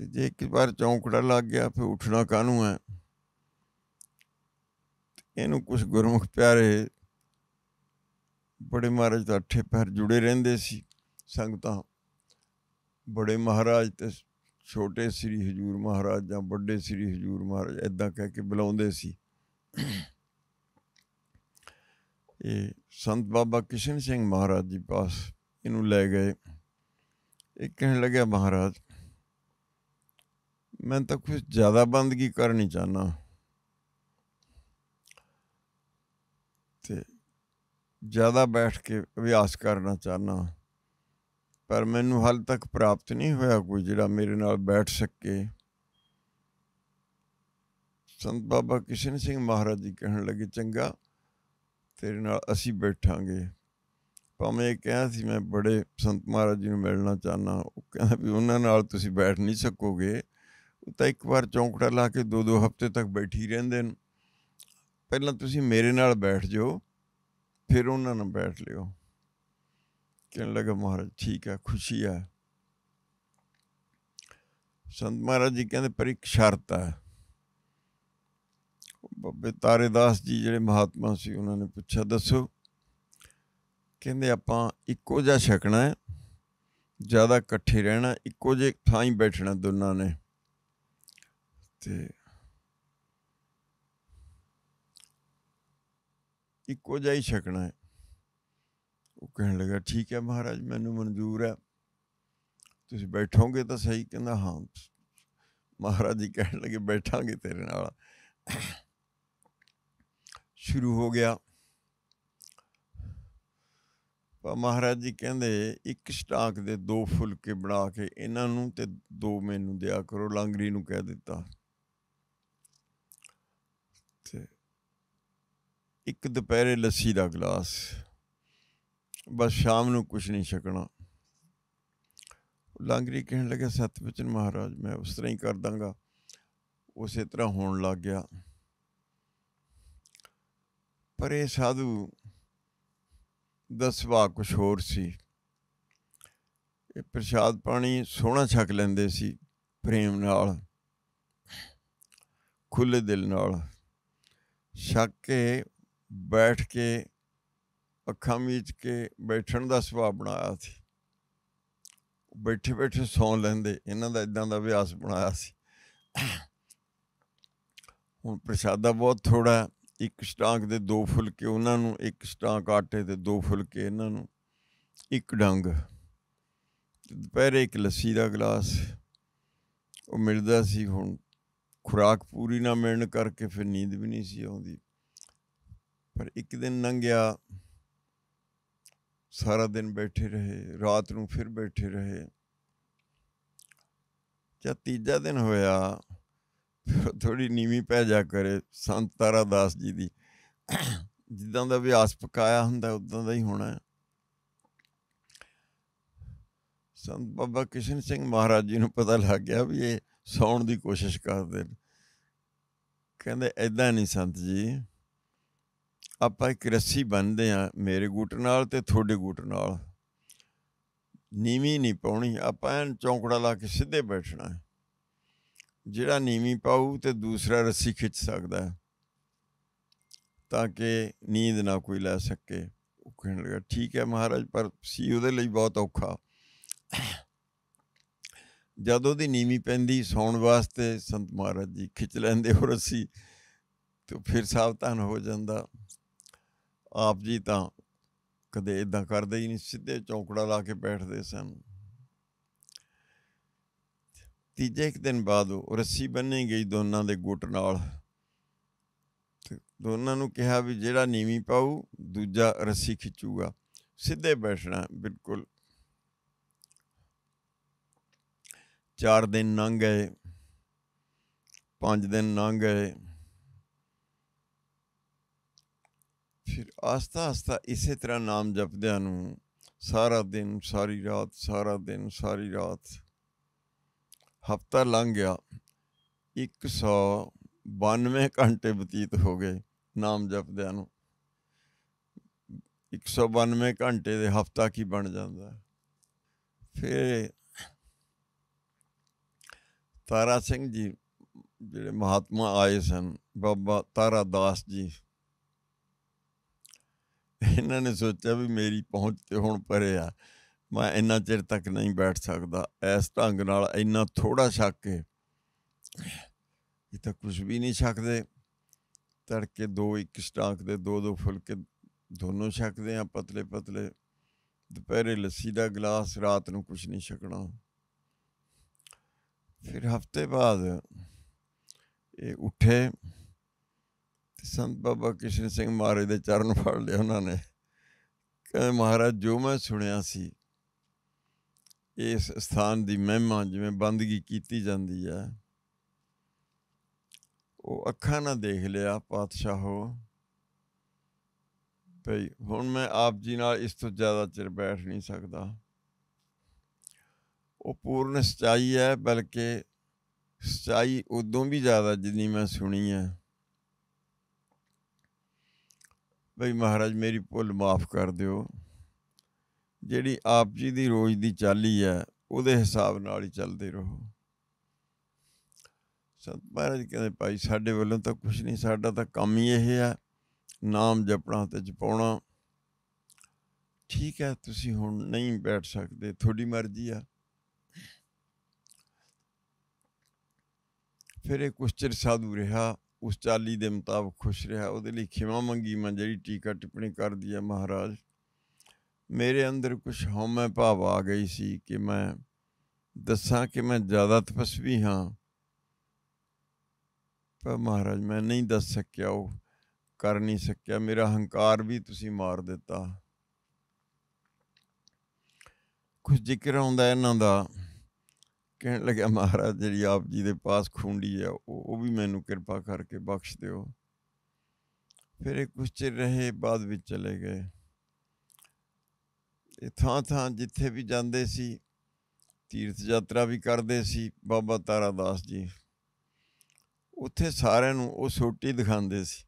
Speaker 1: ਤੇ ਜੇ ਇੱਕ ਵਾਰ ਚੌਂਕੜਾ ਲੱਗ ਗਿਆ ਫਿਰ ਉੱਠਣਾ ਕਾਹਨੂੰ ਹੈ ਇਹਨੂੰ ਕੁਝ ਗੁਰਮੁਖ ਪਿਆਰੇ ਬੜੇ ਮਹਾਰਾਜ ਦਾ ਅੱਠੇ ਪੈਰ ਜੁੜੇ ਰਹਿੰਦੇ ਸੀ ਸੰਗਤਾਂ ਬੜੇ ਮਹਾਰਾਜ ਤੇ ਛੋਟੇ ਸ੍ਰੀ ਹਜੂਰ ਮਹਾਰਾਜ ਜਾਂ ਵੱਡੇ ਸ੍ਰੀ ਹਜੂਰ ਮਹਾਰਾਜ ਐਦਾਂ ਕਹਿ ਕੇ ਬੁਲਾਉਂਦੇ ਸੀ ਇਹ ਸੰਤ ਬਾਬਾ ਕਿਸ਼ਨ ਸਿੰਘ ਮਹਾਰਾਜ ਜੀ ਪਾਸ ਇਹਨੂੰ ਲੈ ਗਏ ਇਹ ਕਹਿਣ ਲੱਗਿਆ ਮਹਾਰਾਜ ਮੈਂ ਤਾਂ ਕੁਝ ਜ਼ਿਆਦਾ ਬੰਦਗੀ ਕਰਨੀ ਚਾਹਨਾ ਤੇ ਜ਼ਿਆਦਾ ਬੈਠ ਕੇ ਅਭਿਆਸ ਕਰਨਾ ਚਾਹਨਾ ਪਰ ਮੈਨੂੰ ਹਾਲ ਤੱਕ ਪ੍ਰਾਪਤ ਨਹੀਂ ਹੋਇਆ ਕੋਈ ਜਿਹੜਾ ਮੇਰੇ ਨਾਲ ਬੈਠ ਸਕੇ ਸੰਤ ਬਾਬਾ ਕਿਸ਼ਨ ਸਿੰਘ ਮਹਾਰਾਜ ਜੀ ਕਹਿਣ ਲੱਗੇ ਚੰਗਾ ਤੇਰੇ ਨਾਲ ਅਸੀਂ ਬੈਠਾਂਗੇ ਭਾਵੇਂ ਇਹ ਕਹਿਆ ਸੀ ਮੈਂ ਬੜੇ ਸੰਤ ਮਹਾਰਾਜ ਜੀ ਨੂੰ ਮਿਲਣਾ ਚਾਹਨਾ ਉਹ ਕਹਿੰਦਾ ਵੀ ਉਹਨਾਂ ਨਾਲ ਤੁਸੀਂ ਬੈਠ ਨਹੀਂ ਸਕੋਗੇ ਤਾਂ ਇੱਕ ਵਾਰ ਚੌਂਕੜਾ ਲਾ ਕੇ ਦੋ ਦੋ ਹਫ਼ਤੇ ਤੱਕ ਬੈਠੀ ਰਹਿੰਦੇ ਨੇ ਪਹਿਲਾਂ ਤੁਸੀਂ ਮੇਰੇ ਨਾਲ ਬੈਠ ਜਾਓ ਫਿਰ ਉਹਨਾਂ ਨਾਲ ਬੈਠ ਲਿਓ ਕਹਿਣ ਲੱਗਾ ਮਹਾਰਾਜ ਠੀਕ ਆ ਖੁਸ਼ੀ ਆ ਸੰਤ ਮਹਾਰਾਜ ਜੀ ਕਹਿੰਦੇ ਪਰ ਇੱਕ ਸ਼ਰਤ ਹੈ ਬੱਬੇ ਤਾਰੇਦਾਸ ਜੀ ਜਿਹੜੇ ਮਹਾਤਮਾ ਸੀ ਉਹਨਾਂ ਨੇ ਪੁੱਛਿਆ ਦੱਸੋ ਕਹਿੰਦੇ ਆਪਾਂ ਇੱਕੋ ਜਿਹਾ ਛਕਣਾ ਹੈ ਜ਼ਿਆਦਾ ਇਕੱਠੇ ਰਹਿਣਾ ਇੱਕੋ ਜਿਹੇ ਥਾਂ ਹੀ ਬੈਠਣਾ ਦੋਨਾਂ ਨੇ ਤੇ ਇੱਕੋ ਜਿਹਾ ਹੀ ਛਕਣਾ ਹੈ ਉਹ ਕਹਿਣ ਲੱਗਾ ਠੀਕ ਹੈ ਮਹਾਰਾਜ ਮੈਨੂੰ ਮਨਜ਼ੂਰ ਹੈ ਤੁਸੀਂ ਬੈਠੋਗੇ ਤਾਂ ਸਹੀ ਕਹਿੰਦਾ ਹਾਂ ਮਹਾਰਾਜ ਜੀ ਕਹਿਣ ਲੱਗੇ ਬੈਠਾਂਗੇ ਤੇਰੇ ਨਾਲ ਸ਼ੁਰੂ ਹੋ ਗਿਆ ਪਰ ਮਹਾਰਾਜ ਜੀ ਕਹਿੰਦੇ ਇੱਕ ਸਟਾਕ ਦੇ ਦੋ ਫੁਲਕੇ ਬਣਾ ਕੇ ਇਹਨਾਂ ਨੂੰ ਤੇ ਦੋ ਮੈਨੂੰ ਦਿਆ ਕਰੋ ਲਾਂਗਰੀ ਨੂੰ ਕਹਿ ਦਿੱਤਾ ਇੱਕ ਦੁਪਹਿਰੇ ਲੱਸੀ ਦਾ ਗਲਾਸ ਬਸ ਸ਼ਾਮ ਨੂੰ ਕੁਝ ਨਹੀਂ ਛਕਣਾ ਲਾਂਗਰੀ ਕਹਿਣ ਲੱਗਾ ਸਤਿਵਚਨ ਮਹਾਰਾਜ ਮੈਂ ਉਸ ਤਰ੍ਹਾਂ ਹੀ ਕਰ ਦਾਂਗਾ ਉਸੇ ਤਰ੍ਹਾਂ ਹੋਣ ਲੱਗ ਗਿਆ ਪਰ ਇਹ ਸਾਧੂ ਦਸਵਾ ਕੁਝ ਹੋਰ ਸੀ ਇਹ ਪ੍ਰਸ਼ਾਦ ਪਾਣੀ ਸੋਹਣਾ ਛਕ ਲੈਂਦੇ ਸੀ ਪ੍ਰੇਮ ਨਾਲ ਖੁੱਲੇ ਦਿਲ ਨਾਲ ਛੱਕ ਕੇ ਬੈਠ ਕੇ ਅੱਖਾਂ ਮੀਚ ਕੇ ਬੈਠਣ ਦਾ ਸੁਭਾਅ ਬਣਾਇਆ ਸੀ ਬੈਠੇ ਬੈਠੇ ਸੌਂ ਲੈਂਦੇ ਇਹਨਾਂ ਦਾ ਇਦਾਂ ਦਾ ਅਭਿਆਸ ਬਣਾਇਆ ਸੀ ਹੁਣ ਪ੍ਰਸ਼ਾਦਾ ਬਹੁਤ ਥੋੜਾ ਇੱਕ ਸਟਾਂਕ ਦੇ ਦੋ ਫੁਲਕੇ ਉਹਨਾਂ ਨੂੰ ਇੱਕ ਸਟਾਂਕ ਆਟੇ ਦੇ ਦੋ ਫੁਲਕੇ ਇਹਨਾਂ ਨੂੰ ਇੱਕ ਡੰਗ ਦੁਪਹਿਰੇ ਇੱਕ ਲੱਸੀ ਦਾ ਗਲਾਸ ਉਹ ਮਿਲਦਾ ਸੀ ਹੁਣ ਖੁਰਾਕ ਪੂਰੀ ਨਾ ਮਿਲਣ ਕਰਕੇ ਫਿਰ ਨੀਂਦ ਵੀ ਨਹੀਂ ਸੀ ਆਉਂਦੀ ਪਰ ਇੱਕ ਦਿਨ ਨੰਗਿਆ ਸਾਰਾ ਦਿਨ ਬੈਠੇ ਰਹੇ ਰਾਤ ਨੂੰ ਫਿਰ ਬੈਠੇ ਰਹੇ ਜਦ ਤੀਜਾ ਦਿਨ ਹੋਇਆ ਥੋੜੀ ਨੀਵੀਂ ਪੈ ਜਾ ਕਰੇ ਸੰਤ ਤਾਰਾ ਦਾਸ ਜੀ ਦੀ ਜਿੱਦਾਂ ਦਾ ਅਭਿਆਸ ਪਕਾਇਆ ਹੁੰਦਾ ਉਦਾਂ ਦਾ ਹੀ ਹੋਣਾ ਸੰਤ ਬਾਬਾ ਕਿਸ਼ਨ ਸਿੰਘ ਮਹਾਰਾਜ ਜੀ ਨੂੰ ਪਤਾ ਲੱਗ ਗਿਆ ਵੀ ਇਹ ਸੌਣ ਦੀ ਕੋਸ਼ਿਸ਼ ਕਰਦੇ ਨੇ ਕਹਿੰਦੇ ਐਦਾਂ ਨਹੀਂ ਸੰਤ ਜੀ ਆਪਾਂ ਇੱਕ ਰੱਸੀ ਬੰਨਦੇ ਆ ਮੇਰੇ ਗੁੱਟ ਨਾਲ ਤੇ ਤੁਹਾਡੇ ਗੁੱਟ ਨਾਲ ਨੀਵੀਂ ਨਹੀਂ ਪਾਉਣੀ ਆਪਾਂ ਐਨ ਚੌਂਕੜਾ ਲਾ ਕੇ ਸਿੱਧੇ ਬੈਠਣਾ ਹੈ ਜਿਹੜਾ ਨੀਵੀਂ ਪਾਉ ਤੇ ਦੂਸਰਾ ਰੱਸੀ ਖਿੱਚ ਸਕਦਾ ਤਾਂ ਕਿ ਨੀਂਦ ਨਾ ਕੋਈ ਲੈ ਸਕੇ ਉਹ ਕਹਿਣ ਲੱਗਾ ਠੀਕ ਹੈ ਮਹਾਰਾਜ ਪਰ ਸੀ ਉਹਦੇ ਲਈ ਬਹੁਤ ਔਖਾ ਜਦੋਂ ਦੀ ਨੀਵੀਂ ਪੈਂਦੀ ਸੌਣ ਵਾਸਤੇ ਸੰਤ ਮਹਾਰਾਜ ਜੀ ਖਿੱਚ ਲੈਂਦੇ ਹੋ ਰੱਸੀ ਤੇ ਫਿਰ ਸਾਵਧਾਨ ਹੋ ਜਾਂਦਾ ਆਪ ਜੀ ਤਾਂ ਕਦੇ ਇਦਾਂ ਕਰਦੇ ਹੀ ਨਹੀਂ ਸਿੱਧੇ ਚੌਂਕੜਾ ਲਾ ਕੇ ਬੈਠਦੇ ਸਨ ਤੀਜੇ ਇੱਕ ਦਿਨ ਬਾਅਦ ਉਹ ਰੱਸੀ ਬੰਨੀ ਗਈ ਦੋਨਾਂ ਦੇ ਗੁੱਟ ਨਾਲ ਦੋਨਾਂ ਨੂੰ ਕਿਹਾ ਵੀ ਜਿਹੜਾ ਨੀਵੀਂ ਪਾਉ ਦੂਜਾ ਰੱਸੀ ਖਿੱਚੂਗਾ ਸਿੱਧੇ ਬੈਠਣਾ ਬਿਲਕੁਲ ਚਾਰ ਦਿਨ ਨੰਗ ਗਏ ਪੰਜ ਦਿਨ ਨੰਗ ਗਏ ਫਿਰ ਆਸਤਾ ਆਸਤਾ ਇਸੇ ਤਰ੍ਹਾਂ ਨਾਮ ਜਪਦਿਆਂ ਨੂੰ ਸਾਰਾ ਦਿਨ ਸਾਰੀ ਰਾਤ ਸਾਰਾ ਦਿਨ ਸਾਰੀ ਰਾਤ ਹਫਤਾ ਲੰਘ ਗਿਆ 192 ਘੰਟੇ ਬਤੀਤ ਹੋ ਗਏ ਨਾਮ ਜਪਦਿਆਂ ਨੂੰ 192 ਘੰਟੇ ਦੇ ਹਫਤਾ ਕੀ ਬਣ ਜਾਂਦਾ ਫਿਰ ਤਾਰਾ ਸਿੰਘ ਜੀ ਜਿਹੜੇ ਮਹਾਤਮਾ ਆਏ ਸਨ ਬਾਬਾ ਤਾਰਾ ਦਾਸ ਜੀ ਇਹਨਾਂ ਨੇ ਸੋਚਿਆ ਵੀ ਮੇਰੀ ਪਹੁੰਚ ਤੇ ਹੁਣ ਪਰੇ ਆ ਮੈਂ ਇੰਨਾ ਚਿਰ ਤੱਕ ਨਹੀਂ ਬੈਠ ਸਕਦਾ ਇਸ ਢੰਗ ਨਾਲ ਇੰਨਾ ਥੋੜਾ ਛੱਕ ਕੇ ਇਹ ਤਾਂ ਕੁਝ ਵੀ ਨਹੀਂ ਛੱਕਦੇ ਤੜਕੇ ਦੋ ਇੱਕ ਸਟਾਕ ਦੇ ਦੋ ਦੋ ਫੁਲਕੇ ਦੋਨੋਂ ਛੱਕਦੇ ਆ ਪਤਲੇ ਪਤਲੇ ਦੁਪਹਿਰੇ ਲੱਸੀ ਦਾ ਗਲਾਸ ਰਾਤ ਨੂੰ ਕੁਝ ਨਹੀਂ ਛਕਣਾ ਫਿਰ ਹਫਤੇ ਬਾਅਦ ਇਹ ਉੱਠੇ ਤੇ ਸੰਤ ਬਾਬਾ ਕਿਸ਼ਨ ਸਿੰਘ ਮਹਾਰਾਜ ਦੇ ਚਰਨ ਫੜ ਲਏ ਉਹਨਾਂ ਨੇ ਕਹਿੰਦੇ ਮਹਾਰਾਜ ਜੋ ਮੈਂ ਸੁਣਿਆ ਸੀ ਇਸ ਸਥਾਨ ਦੀ ਮਹਿਮਾ ਜਿਵੇਂ ਬੰਦਗੀ ਕੀਤੀ ਜਾਂਦੀ ਆ ਉਹ ਅੱਖਾਂ ਨਾਲ ਦੇਖ ਲਿਆ ਪਾਤਸ਼ਾਹੋ ਭਈ ਹੁਣ ਮੈਂ ਆਪ ਜੀ ਨਾਲ ਇਸ ਤੋਂ ਜ਼ਿਆਦਾ ਚਿਰ ਬੈਠ ਨਹੀਂ ਸਕਦਾ ਉਹ ਪੂਰਨ ਸਚਾਈ ਹੈ ਬਲਕਿ ਸਚਾਈ ਉਦੋਂ ਵੀ ਜ਼ਿਆਦਾ ਜਿੰਨੀ ਮੈਂ ਸੁਣੀ ਹੈ ਬਈ ਮਹਾਰਾਜ ਮੇਰੀ ਭੁੱਲ ਮਾਫ ਕਰ ਦਿਓ ਜਿਹੜੀ ਆਪ ਜੀ ਦੀ ਰੋਜ਼ ਦੀ ਚਾਲੀ ਹੈ ਉਹਦੇ ਹਿਸਾਬ ਨਾਲ ਹੀ ਚੱਲਦੇ ਰਹੋ ਸਤ ਮਹਾਰਾਜ ਕਹਿੰਦੇ ਭਾਈ ਸਾਡੇ ਵੱਲੋਂ ਤਾਂ ਕੁਝ ਨਹੀਂ ਸਾਡਾ ਤਾਂ ਕੰਮ ਹੀ ਇਹ ਹੈ ਨਾਮ ਜਪਣਾ ਤੇ ਜਪਉਣਾ ਠੀਕ ਹੈ ਤੁਸੀਂ ਹੁਣ ਨਹੀਂ ਬੈਠ ਸਕਦੇ ਤੁਹਾਡੀ ਮਰਜ਼ੀ ਆ ਫਿਰ ਇਹ ਕੁਛ ਚਿਰ ਸਾਧੂ ਰਿਹਾ ਉਸ ਚਾਲੀ ਦੇ ਮੁਤਾਬਕ ਖੁਸ਼ ਰਿਹਾ ਉਹਦੇ ਲਈ ਖਿਮਾ ਮੰਗੀ ਮੈਂ ਜਿਹੜੀ ਟੀਕਾ ਟਿੱਪਣੀ ਕਰਦੀ ਹੈ ਮਹਾਰਾਜ ਮੇਰੇ ਅੰਦਰ ਕੁਝ ਹਉਮੈ ਭਾਵ ਆ ਗਈ ਸੀ ਕਿ ਮੈਂ ਦੱਸਾਂ ਕਿ ਮੈਂ ਜ਼ਿਆਦਾ ਤਪਸਵੀ ਹਾਂ ਪਰ ਮਹਾਰਾਜ ਮੈਂ ਨਹੀਂ ਦੱਸ ਸਕਿਆ ਉਹ ਕਰ ਨਹੀਂ ਸਕਿਆ ਮੇਰਾ ਹੰਕਾਰ ਵੀ ਤੁਸੀਂ ਮਾਰ ਦਿੱਤਾ ਕੁਝ ਜ਼ਿਕਰ ਆਉਂਦਾ ਇਹਨਾਂ ਦਾ ਕਹਿਣ ਲੱਗਿਆ ਮਹਾਰਾਜ ਜਿਹੜੀ ਆਪ ਜੀ ਦੇ ਪਾਸ ਖੁੰਡੀ ਹੈ ਉਹ ਵੀ ਮੈਨੂੰ ਕਿਰਪਾ ਕਰਕੇ ਬਖਸ਼ ਦਿਓ ਫਿਰ ਇਹ ਕੁਝ ਚਿਰ ਰਹੇ ਬਾਅਦ ਵਿੱਚ ਚਲੇ ਗਏ ਇਹ ਥਾਂ ਥਾਂ ਜਿੱਥੇ ਵੀ ਜਾਂਦੇ ਸੀ ਤੀਰਥ ਯਾਤਰਾ ਵੀ ਕਰਦੇ ਸੀ ਬਾਬਾ ਤਾਰਾ ਦਾਸ ਜੀ ਉੱਥੇ ਸਾਰਿਆਂ ਨੂੰ ਉਹ ਸੋਟੀ ਦਿਖਾਉਂਦੇ ਸੀ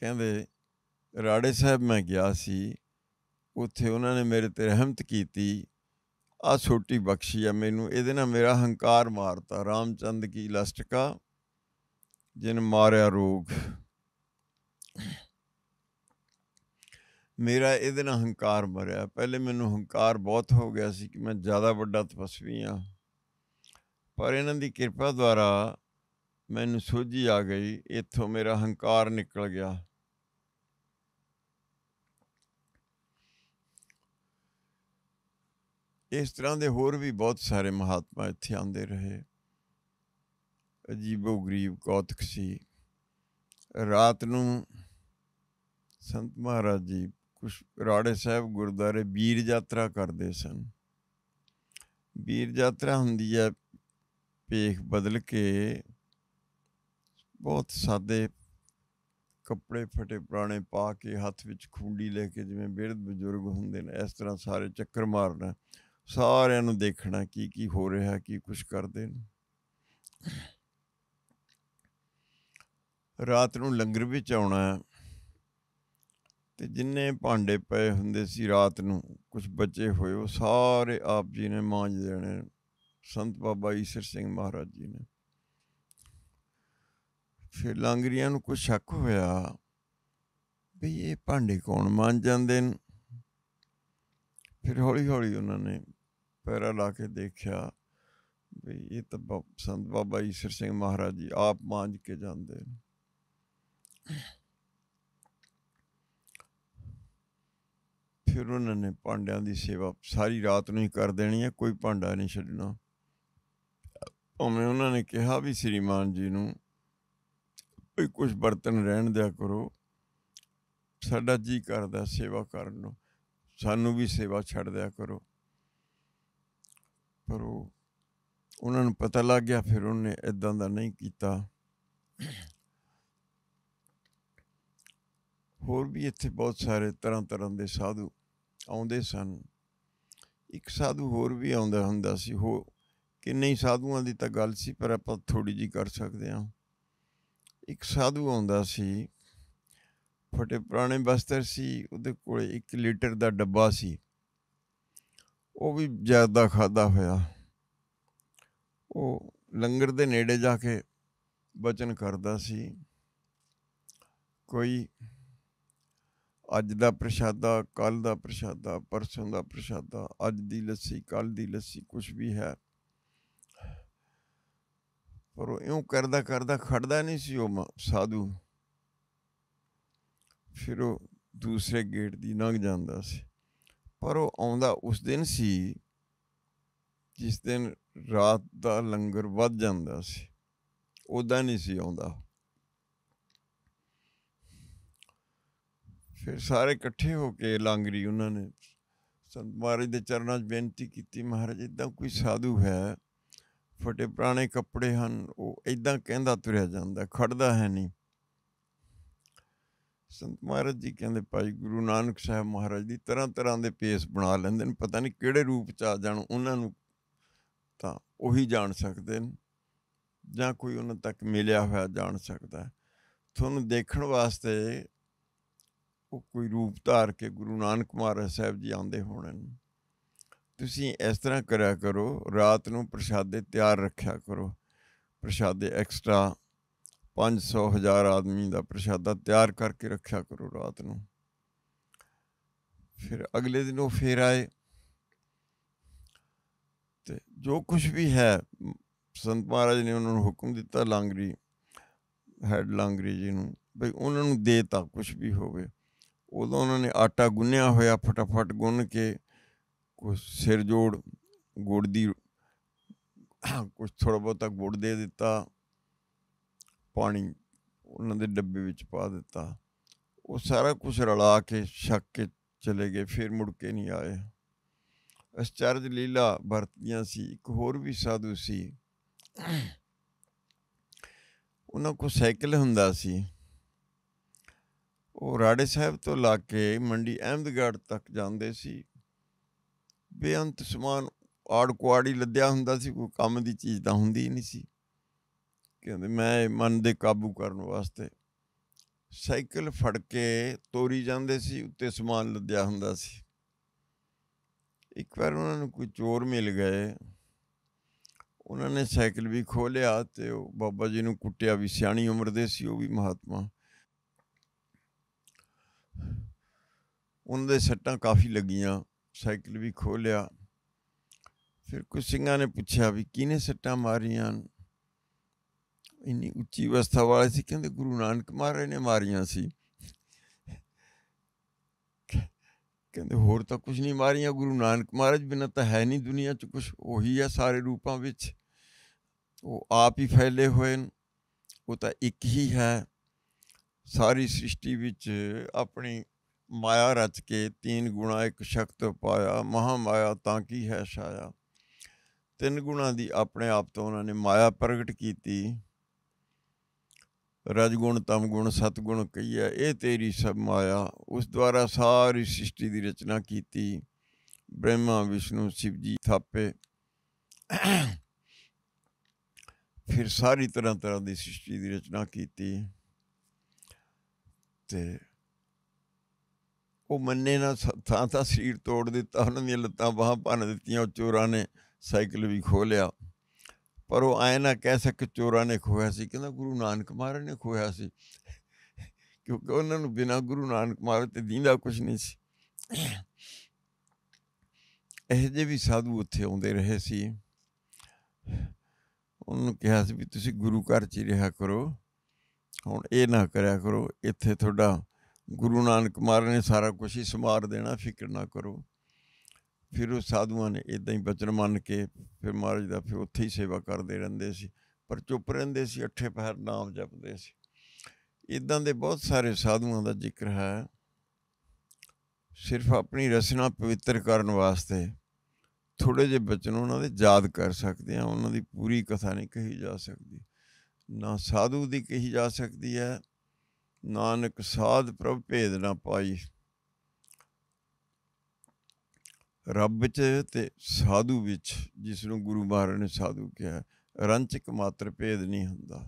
Speaker 1: ਕਹਿੰਦੇ ਰਾੜੇ ਸਾਹਿਬ ਮੈਂ ਗਿਆ ਸੀ ਉੱਥੇ ਉਹਨਾਂ ਨੇ ਮੇਰੇ ਤੇ ਰਹਿਮਤ ਕੀਤੀ ਆ ਛੋਟੀ ਬਖਸ਼ੀ ਆ ਮੈਨੂੰ ਇਹਦੇ ਨਾਲ ਮੇਰਾ ਹੰਕਾਰ ਮਾਰਤਾ ਰਾਮਚੰਦ ਕੀ ਲਸਟਕਾ ਜਿਨ ਮਾਰਿਆ ਰੋਗ ਮੇਰਾ ਇਹਦੇ ਨਾਲ ਹੰਕਾਰ ਮਰਿਆ ਪਹਿਲੇ ਮੈਨੂੰ ਹੰਕਾਰ ਬਹੁਤ ਹੋ ਗਿਆ ਸੀ ਕਿ ਮੈਂ ਜ਼ਿਆਦਾ ਵੱਡਾ ਤਪਸਵੀ ਆ ਪਰ ਇਹਨਾਂ ਦੀ ਕਿਰਪਾ ਦੁਆਰਾ ਮੈਨੂੰ ਸੋਝੀ ਆ ਗਈ ਇੱਥੋਂ ਮੇਰਾ ਹੰਕਾਰ ਨਿਕਲ ਗਿਆ ਇਸ ਤਰ੍ਹਾਂ ਦੇ ਹੋਰ ਵੀ ਬਹੁਤ ਸਾਰੇ ਮਹਾਤਮਾ ਇੱਥੇ ਆਉਂਦੇ ਰਹੇ ਅਜੀਬੋ ਗਰੀਬ ਕੌਤਕ ਸੀ ਰਾਤ ਨੂੰ ਸੰਤ ਮਹਾਰਾਜ ਜੀ ਕੁਸ਼ ਰਾੜੇ ਸਾਹਿਬ ਗੁਰਦਾਰੇ ਵੀਰ ਯਾਤਰਾ ਕਰਦੇ ਸਨ ਵੀਰ ਯਾਤਰਾ ਹੁੰਦੀ ਹੈ ਪੇਖ ਬਦਲ ਕੇ ਬਹੁਤ ਸਾਦੇ ਕੱਪੜੇ ਫਟੇ ਪੁਰਾਣੇ ਪਾ ਕੇ ਹੱਥ ਵਿੱਚ ਖੁੰਡੀ ਲੈ ਕੇ ਜਿਵੇਂ ਬਿਰਧ ਬਜ਼ੁਰਗ ਹੁੰਦੇ ਨੇ ਇਸ ਤਰ੍ਹਾਂ ਸਾਰੇ ਚੱਕਰ ਮਾਰਨਾ ਸਾਰਿਆਂ ਨੂੰ ਦੇਖਣਾ ਕੀ ਕੀ ਹੋ ਰਿਹਾ ਕੀ ਕੁਝ ਕਰਦੇ ਨੇ ਰਾਤ ਨੂੰ ਲੰਗਰ ਵਿੱਚ ਆਉਣਾ ਤੇ ਜਿੰਨੇ ਭਾਂਡੇ ਪਏ ਹੁੰਦੇ ਸੀ ਰਾਤ ਨੂੰ ਕੁਝ ਬਚੇ ਹੋਏ ਉਹ ਸਾਰੇ ਆਪ ਜੀ ਨੇ ਮਾਂਜ ਦੇਣੇ ਸੰਤ ਬਾਬਾ ਈਸ਼ਰ ਸਿੰਘ ਮਹਾਰਾਜ ਜੀ ਨੇ ਫਿਰ ਲੰਗਰੀਆਂ ਨੂੰ ਕੁਝ ਸ਼ੱਕ ਹੋਇਆ ਵੀ ਇਹ ਭਾਂਡੇ ਕੌਣ ਮਾਂਜ ਜਾਂਦੇ ਨੇ ਫਿਰ ਹੌਲੀ ਹੌਲੀ ਉਹਨਾਂ ਨੇ ਪੈਰਾ ਲਾ ਕੇ ਦੇਖਿਆ ਵੀ ਇਹ ਤਾਂ ਸੰਤ ਬਾਬਾ ਈਸ਼ਰ ਸਿੰਘ ਮਹਾਰਾਜ ਜੀ ਆਪ ਮਾਂਜ ਕੇ ਜਾਂਦੇ ਨੇ ਫਿਰ ਉਹਨਾਂ ਨੇ ਭਾਂਡਿਆਂ ਦੀ ਸੇਵਾ ਸਾਰੀ ਰਾਤ ਨੂੰ ਹੀ ਕਰ ਦੇਣੀ ਹੈ ਕੋਈ ਭਾਂਡਾ ਨਹੀਂ ਛੱਡਣਾ ਉਹਨੇ ਉਹਨਾਂ ਨੇ ਕਿਹਾ ਵੀ ਸ੍ਰੀਮਾਨ ਜੀ ਨੂੰ ਕੋਈ ਕੁਝ ਬਰਤਨ ਰਹਿਣ ਦਿਆ ਕਰੋ ਸਾਡਾ ਜੀ ਕਰਦਾ ਸੇਵਾ ਕਰਨ ਨੂੰ ਸਾਨੂੰ ਵੀ ਸੇਵਾ ਛੱਡ ਦਿਆ ਕਰੋ ਪਰ ਉਹ ਉਹਨਾਂ ਨੂੰ ਪਤਾ ਲੱਗ ਗਿਆ ਫਿਰ ਉਹਨੇ ਇਦਾਂ ਦਾ ਨਹੀਂ ਕੀਤਾ ਹੋਰ ਵੀ ਇੱਥੇ ਬਹੁਤ ਸਾਰੇ ਤਰ੍ਹਾਂ ਤਰ੍ਹਾਂ ਦੇ ਸਾਧੂ ਆਉਂਦੇ ਸਨ ਇੱਕ ਸਾਧੂ ਹੋਰ ਵੀ ਆਉਂਦਾ ਹੁੰਦਾ ਸੀ ਹੋ ਕਿੰਨੇ ਸਾਧੂਆਂ ਦੀ ਤਾਂ ਗੱਲ ਸੀ ਪਰ ਆਪਾਂ ਥੋੜੀ ਜੀ ਕਰ ਸਕਦੇ ਹਾਂ ਇੱਕ ਸਾਧੂ ਆਉਂਦਾ ਸੀ ਫਟੇ ਪੁਰਾਣੇ ਬਸਤਰ ਸੀ ਉਹਦੇ ਕੋਲੇ 1 ਲੀਟਰ ਦਾ ਡੱਬਾ ਸੀ ਉਹ ਵੀ ਜ਼ਿਆਦਾ ਖਾਦਾ ਹੋਇਆ ਉਹ ਲੰਗਰ ਦੇ ਨੇੜੇ ਜਾ ਕੇ ਬਚਨ ਕਰਦਾ ਸੀ ਕੋਈ ਅੱਜ ਦਾ ਪ੍ਰਸ਼ਾਦਾ ਕੱਲ ਦਾ ਪ੍ਰਸ਼ਾਦਾ ਪਰਸੋਂ ਦਾ ਪ੍ਰਸ਼ਾਦਾ ਅੱਜ ਦੀ ਲੱਸੀ ਕੱਲ ਦੀ ਲੱਸੀ ਕੁਝ ਵੀ ਹੈ ਪਰ ਉਹ ਇਉਂ ਕਰਦਾ ਕਰਦਾ ਖੜਦਾ ਨਹੀਂ ਸੀ ਉਹ ਸਾਧੂ ਫਿਰ ਉਹ ਦੂਸਰੇ ਗੇਟ ਦੀ ਨੰਗ ਜਾਂਦਾ ਸੀ ਪਰ ਉਹ ਆਉਂਦਾ ਉਸ ਦਿਨ ਸੀ ਜਿਸ ਦਿਨ ਰਾਤ ਦਾ ਲੰਗਰ ਵੱਧ ਜਾਂਦਾ ਸੀ ਉਦਾਂ ਨਹੀਂ ਸੀ ਆਉਂਦਾ ਫਿਰ ਸਾਰੇ ਇਕੱਠੇ ਹੋ ਕੇ ਲੰਗਰੀ ਉਹਨਾਂ ਨੇ ਸੰਤ ਮਹਾਰਾਜ ਦੇ ਚਰਨਾਂ 'ਚ ਬੇਨਤੀ ਕੀਤੀ ਮਹਾਰਾਜ ਇਦਾਂ ਕੋਈ ਸਾਧੂ ਹੈ ਫਟੇ ਪੁਰਾਣੇ ਕੱਪੜੇ ਹਨ ਉਹ ਇਦਾਂ ਕਹਿੰਦਾ ਤੁਰਿਆ ਜਾਂਦਾ ਖੜਦਾ ਹੈ ਨਹੀਂ ਸੰਤ ਮਹਾਰਾਜ ਜੀ ਕਹਿੰਦੇ ਭਾਈ ਗੁਰੂ ਨਾਨਕ ਸਾਹਿਬ ਮਹਾਰਾਜ ਦੀ ਤਰ੍ਹਾਂ ਤਰ੍ਹਾਂ ਦੇ ਪੇਸ ਬਣਾ ਲੈਂਦੇ ਨੇ ਪਤਾ ਨਹੀਂ ਕਿਹੜੇ ਰੂਪ ਚ ਆ ਜਾਣ ਉਹਨਾਂ ਨੂੰ ਤਾਂ ਉਹੀ ਜਾਣ ਸਕਦੇ ਨੇ ਜਾਂ ਕੋਈ ਉਹਨਾਂ ਤੱਕ ਮਿਲਿਆ ਹੋਇਆ ਜਾਣ ਸਕਦਾ ਤੁਹਾਨੂੰ ਦੇਖਣ ਵਾਸਤੇ ਉਹ ਕੋਈ ਰੂਪ ਧਾਰ ਕੇ ਗੁਰੂ ਨਾਨਕ ਮਹਾਰਾਜ ਸਾਹਿਬ ਜੀ ਆਉਂਦੇ ਹੋਣਨ ਤੁਸੀਂ ਇਸ ਤਰ੍ਹਾਂ ਕਰਿਆ ਕਰੋ ਰਾਤ ਨੂੰ ਪ੍ਰਸ਼ਾਦੇ ਤਿਆਰ ਰੱਖਿਆ ਕਰੋ ਪ੍ਰਸ਼ਾਦੇ ਐਕਸਟਰਾ 500000 ਆਦਮੀ ਦਾ ਪ੍ਰਸ਼ਾਦਾ ਤਿਆਰ ਕਰਕੇ ਰੱਖਿਆ ਕਰੋ ਰਾਤ ਨੂੰ ਫਿਰ ਅਗਲੇ ਦਿਨ ਉਹ ਫੇਰ ਆਏ ਤੇ ਜੋ ਕੁਝ ਵੀ ਹੈ ਸੰਤ ਮਹਾਰਾਜ ਨੇ ਉਹਨਾਂ ਨੂੰ ਹੁਕਮ ਦਿੱਤਾ ਲਾਂਗਰੀ ਹੈਡ ਲਾਂਗਰੀ ਜੀ ਨੂੰ ਭਈ ਉਹਨਾਂ ਨੂੰ ਦੇਤਾ ਕੁਝ ਵੀ ਹੋਵੇ ਉਦੋਂ ਉਹਨਾਂ ਨੇ ਆਟਾ ਗੁੰਨਿਆ ਹੋਇਆ ਫਟਾਫਟ ਗੁੰਨ ਕੇ ਕੁਝ ਸਿਰ ਜੋੜ ਗੁੜ ਦੀ ਕੁਝ ਥੋੜਾ ਬਹੁਤਾ ਗੁੜ ਦੇ ਦਿੱਤਾ ਪਾਣੀ ਉਹਨਾਂ ਦੇ ਡੱਬੇ ਵਿੱਚ ਪਾ ਦਿੱਤਾ ਉਹ ਸਾਰਾ ਕੁਝ ਰਲਾ ਕੇ ਛੱਕ ਕੇ ਚਲੇ ਗਏ ਫਿਰ ਮੁੜ ਕੇ ਨਹੀਂ ਆਏ ਅਸਚਰਜ ਲੀਲਾ ਵਰਤੀਆਂ ਸੀ ਇੱਕ ਹੋਰ ਵੀ ਸਾਧੂ ਸੀ ਉਹਨਾਂ ਕੋ ਸਾਈਕਲ ਹੁੰਦਾ ਸੀ ਉਹ ਰਾੜੇ ਸਾਹਿਬ ਤੋਂ ਲਾ ਕੇ ਮੰਡੀ ਅਹਿਮਦਗੜ੍ਹ ਤੱਕ ਜਾਂਦੇ ਸੀ ਬੇਅੰਤ ਸਮਾਨ ਆੜ ਕੁਆੜੀ ਲੱਦਿਆ ਹੁੰਦਾ ਸੀ ਕੋਈ ਕੰਮ ਦੀ ਚੀਜ਼ ਤਾਂ ਹੁੰਦੀ ਨਹੀਂ ਸੀ ਕਹਿੰਦੇ ਮੈਂ ਮਨ ਦੇ ਕਾਬੂ ਕਰਨ ਵਾਸਤੇ ਸਾਈਕਲ ਫੜ ਕੇ ਤੋਰੀ ਜਾਂਦੇ ਸੀ ਉੱਤੇ ਸਮਾਨ ਲੱਦਿਆ ਹੁੰਦਾ ਸੀ ਇੱਕ ਵਾਰ ਉਹਨਾਂ ਨੂੰ ਕੋਈ ਚੋਰ ਮਿਲ ਗਏ ਉਹਨਾਂ ਨੇ ਸਾਈਕਲ ਵੀ ਖੋਲਿਆ ਤੇ ਉਹ ਬਾਬਾ ਜੀ ਨੂੰ ਕੁੱਟਿਆ ਵੀ ਸਿਆਣੀ ਉਮਰ ਦੇ ਸੀ ਉਹ ਵੀ ਮਹਾਤਮਾ ਉਹਨਾਂ ਦੇ ਸੱਟਾਂ ਕਾਫੀ ਲੱਗੀਆਂ ਸਾਈਕਲ ਵੀ ਖੋਲਿਆ ਫਿਰ ਕੁਝ ਸਿੰਘਾਂ ਨੇ ਪੁੱਛਿਆ ਵੀ ਕਿਹਨੇ ਸੱਟਾਂ ਮਾਰੀਆਂ ਇੰਨੀ ਉੱਚੀ ਅਵਸਥਾ ਵਾਲੇ ਸੀ ਕਹਿੰਦੇ ਗੁਰੂ ਨਾਨਕ ਮਹਾਰਾਜ ਨੇ ਮਾਰੀਆਂ ਸੀ ਕਹਿੰਦੇ ਹੋਰ ਤਾਂ ਕੁਝ ਨਹੀਂ ਮਾਰੀਆਂ ਗੁਰੂ ਨਾਨਕ ਮਹਾਰਾਜ ਬਿਨਾਂ ਤਾਂ ਹੈ ਨਹੀਂ ਦੁਨੀਆ 'ਚ ਕੁਝ ਉਹੀ ਹੈ ਸਾਰੇ ਰੂਪਾਂ ਵਿੱਚ ਉਹ ਆਪ ਹੀ ਫੈਲੇ ਹੋਏ ਨੇ ਉਹ ਤਾਂ ਇੱਕ ਹੀ ਹੈ ਸਾਰੀ ਸ੍ਰਿਸ਼ਟੀ ਵਿੱਚ ਆਪਣੀ ਮਾਇਆ ਰਚ ਕੇ ਤਿੰਨ ਗੁਣਾ ਇੱਕ ਸ਼ਕਤ ਪਾਇਆ ਮਹਾ ਮਾਇਆ ਤਾਂ ਕੀ ਹੈ ਛਾਇਆ ਤਿੰਨ ਗੁਣਾ ਦੀ ਆਪਣੇ ਆਪ ਤੋਂ ਉਹਨਾਂ ਨੇ ਮਾਇਆ ਪ੍ਰਗਟ ਕੀਤੀ ਰਜਗੁਣ ਤਮਗੁਣ ਸਤਗੁਣ ਕਈਆ ਇਹ ਤੇਰੀ ਸਭ ਮਾਇਆ ਉਸ ਦੁਆਰਾ ਸਾਰੀ ਸ੍ਰਿਸ਼ਟੀ ਦੀ ਰਚਨਾ ਕੀਤੀ ਬ੍ਰਹਮਾ ਵਿਸ਼ਨੂੰ ਸ਼ਿਵ ਜੀ ਥਾਪੇ ਫਿਰ ਸਾਰੀ ਤਰ੍ਹਾਂ ਤਰ੍ਹਾਂ ਦੀ ਸ੍ਰਿਸ਼ਟੀ ਦੀ ਰਚਨਾ ਕੀਤੀ ਤੇ ਉਹ ਮੰਨੇ ਨਾ ਥਾਂ ਥਾਂ ਸਰੀਰ ਤੋੜ ਦਿੱਤਾ ਉਹਨਾਂ ਦੀਆਂ ਲੱਤਾਂ ਬਾਹਾਂ ਭੰਨ ਦਿੱਤੀਆਂ ਉਹ ਚੋਰਾਂ ਨੇ ਸਾਈਕਲ ਵੀ ਖੋਲਿਆ ਪਰ ਉਹ ਐ ਨਾ ਕਹਿ ਸਕੇ ਚੋਰਾਂ ਨੇ ਖੋਇਆ ਸੀ ਕਹਿੰਦਾ ਗੁਰੂ ਨਾਨਕ ਮਹਾਰਾਜ ਨੇ ਖੋਇਆ ਸੀ ਕਿਉਂਕਿ ਉਹਨਾਂ ਨੂੰ ਬਿਨਾ ਗੁਰੂ ਨਾਨਕ ਮਹਾਰਾਜ ਤੇ ਦੀਂਦਾ ਕੁਝ ਨਹੀਂ ਸੀ ਇਹ ਜਿਹੇ ਵੀ ਸਾਧੂ ਉੱਥੇ ਆਉਂਦੇ ਰਹੇ ਸੀ ਉਹਨੂੰ ਕਿਹਾ ਸੀ ਵੀ ਤੁਸੀਂ ਗੁਰੂ ਘਰ 'ਚ ਰਿਹਾ ਕਰੋ ਹੁਣ ਇਹ ਨਾ ਕਰਿਆ ਕਰੋ ਇੱਥੇ ਤੁਹਾਡਾ ਗੁਰੂ ਨਾਨਕ ਮਹਾਰਾਜ ਨੇ ਸਾਰਾ ਕੁਝ ਹੀ ਸੰਭਾਰ ਦੇਣਾ ਫਿਕਰ ਨਾ ਕਰੋ ਫਿਰ ਉਹ ਸਾਧੂਆਂ ਨੇ ਇਦਾਂ ਹੀ ਬਚਨ ਮੰਨ ਕੇ ਫਿਰ ਮਹਾਰਾਜ ਦਾ ਫਿਰ ਉੱਥੇ ਹੀ ਸੇਵਾ ਕਰਦੇ ਰਹਿੰਦੇ ਸੀ ਪਰ ਚੁੱਪ ਰਹਿੰਦੇ ਸੀ ਅੱਠੇ ਪਹਿਰ ਨਾਮ ਜਪਦੇ ਸੀ ਇਦਾਂ ਦੇ ਬਹੁਤ ਸਾਰੇ ਸਾਧੂਆਂ ਦਾ ਜ਼ਿਕਰ ਹੈ ਸਿਰਫ ਆਪਣੀ ਰਸਨਾ ਪਵਿੱਤਰ ਕਰਨ ਵਾਸਤੇ ਥੋੜੇ ਜਿਹੇ ਬਚਨ ਉਹਨਾਂ ਦੇ ਯਾਦ ਕਰ ਸਕਦੇ ਆ ਉਹਨਾਂ ਦੀ ਪੂਰੀ ਕਥਾ ਨਹੀਂ ਕਹੀ ਜਾ ਸਕਦੀ ਨਾ ਸਾਧੂ ਦੀ ਕਹੀ ਜਾ ਸਕਦੀ ਹੈ ਨਾਨਕ ਸਾਧ ਪ੍ਰਭ ਭੇਦ ਨਾ ਪਾਈ ਰੱਬ ਵਿੱਚ ਤੇ ਸਾਧੂ ਵਿੱਚ ਜਿਸ ਨੂੰ ਗੁਰੂ ਮਹਾਰਾਜ ਨੇ ਸਾਧੂ ਕਿਹਾ ਰੰਚਕ ਮਾਤਰ ਭੇਦ ਨਹੀਂ ਹੁੰਦਾ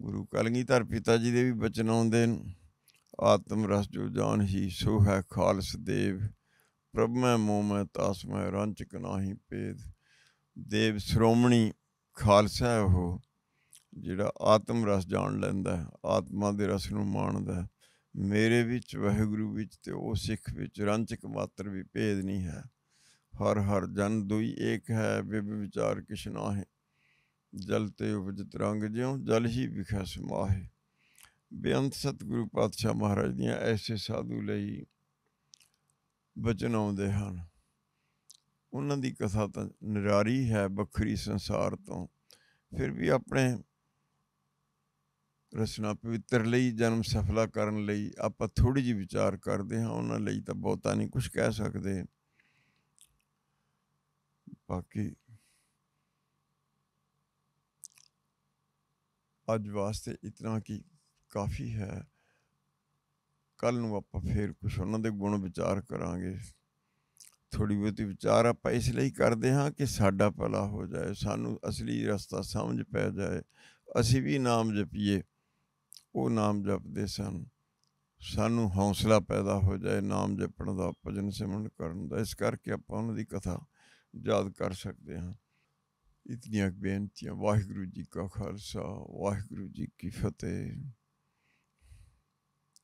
Speaker 1: ਗੁਰੂ ਕਲਗੀਧਰ ਪਿਤਾ ਜੀ ਦੇ ਵੀ ਬਚਨ ਆਉਂਦੇ ਨੇ ਆਤਮ ਰਸ ਜੋ ਜਾਨ ਹੀ ਸੋ ਹੈ ਖਾਲਸ ਦੇਵ ਪ੍ਰਭ ਮੈਂ ਮੋ ਮੈਂ ਤਾਸ ਮੈਂ ਰੰਚਕ ਨਾਹੀ ਭੇਦ ਦੇਵ ਸ਼੍ਰੋਮਣੀ ਖਾਲਸਾ ਉਹ ਜਿਹੜਾ ਆਤਮ ਰਸ ਜਾਣ ਲੈਂਦਾ ਆਤਮਾ ਦੇ ਰਸ ਨੂੰ ਮਾਣਦਾ ਹੈ ਮੇਰੇ ਵਿੱਚ ਵਾਹਿਗੁਰੂ ਵਿੱਚ ਤੇ ਉਹ ਸਿੱਖ ਵਿੱਚ ਰੰਚਕ ਮਾਤਰ ਵੀ ਭੇਦ ਨਹੀਂ ਹੈ ਹਰ ਹਰ ਜਨ ਦੁਈ ਏਕ ਹੈ ਬਿਬ ਵਿਚਾਰ ਕਿਛਨਾ ਹੈ ਜਲ ਤੇ ਉਪਜਤ ਰੰਗ ਜਿਉ ਜਲ ਹੀ ਵਿਖੈ ਸਮਾਹੇ ਬੇਅੰਤ ਸਤਿਗੁਰੂ ਪਾਤਸ਼ਾਹ ਮਹਾਰਾਜ ਦੀਆਂ ਐਸੇ ਸਾਧੂ ਲਈ ਬਚਨ ਆਉਂਦੇ ਹਨ ਉਹਨਾਂ ਦੀ ਕਥਾ ਤਾਂ ਨਿਰਾਰੀ ਹੈ ਵੱਖਰੀ ਸੰਸਾਰ ਤੋਂ ਫਿਰ ਵੀ ਆਪਣੇ ਰਚਨਾ ਪਵਿੱਤਰ ਲਈ ਜਨਮ ਸਫਲਾ ਕਰਨ ਲਈ ਆਪਾਂ ਥੋੜੀ ਜਿਹੀ ਵਿਚਾਰ ਕਰਦੇ ਹਾਂ ਉਹਨਾਂ ਲਈ ਤਾਂ ਬਹੁਤਾ ਨਹੀਂ ਕੁਝ ਕਹਿ ਸਕਦੇ ਬਾਕੀ ਅੱਜ ਵਾਸਤੇ ਇਤਨਾ ਕੀ ਕਾਫੀ ਹੈ ਕੱਲ ਨੂੰ ਆਪਾਂ ਫੇਰ ਕੁਝ ਉਹਨਾਂ ਦੇ ਗੁਣ ਵਿਚਾਰ ਕਰਾਂਗੇ ਥੋੜੀ ਬਹੁਤੀ ਵਿਚਾਰ ਆਪਾਂ ਇਸ ਲਈ ਕਰਦੇ ਹਾਂ ਕਿ ਸਾਡਾ ਭਲਾ ਹੋ ਜਾਏ ਸਾਨੂੰ ਅਸਲੀ ਰਸਤਾ ਸਮਝ ਪੈ ਜਾਏ ਅਸੀਂ ਵੀ ਨਾਮ ਜਪੀਏ ਉਹ ਨਾਮ ਜਪਦੇ ਸਨ ਸਾਨੂੰ ਹੌਸਲਾ ਪੈਦਾ ਹੋ ਜਾਏ ਨਾਮ ਜਪਣ ਦਾ ਭਜਨ ਸਿਮਰਨ ਕਰਨ ਦਾ ਇਸ ਕਰਕੇ ਆਪਾਂ ਉਹਨਾਂ ਦੀ ਕਥਾ ਯਾਦ ਕਰ ਸਕਦੇ ਹਾਂ ਇਤਨੀਆਂ ਬੇਨਤੀਆਂ ਵਾਹਿਗੁਰੂ ਜੀ ਕਾ ਖਾਲਸਾ ਵਾਹਿਗੁਰੂ ਜੀ ਕੀ ਫਤਿਹ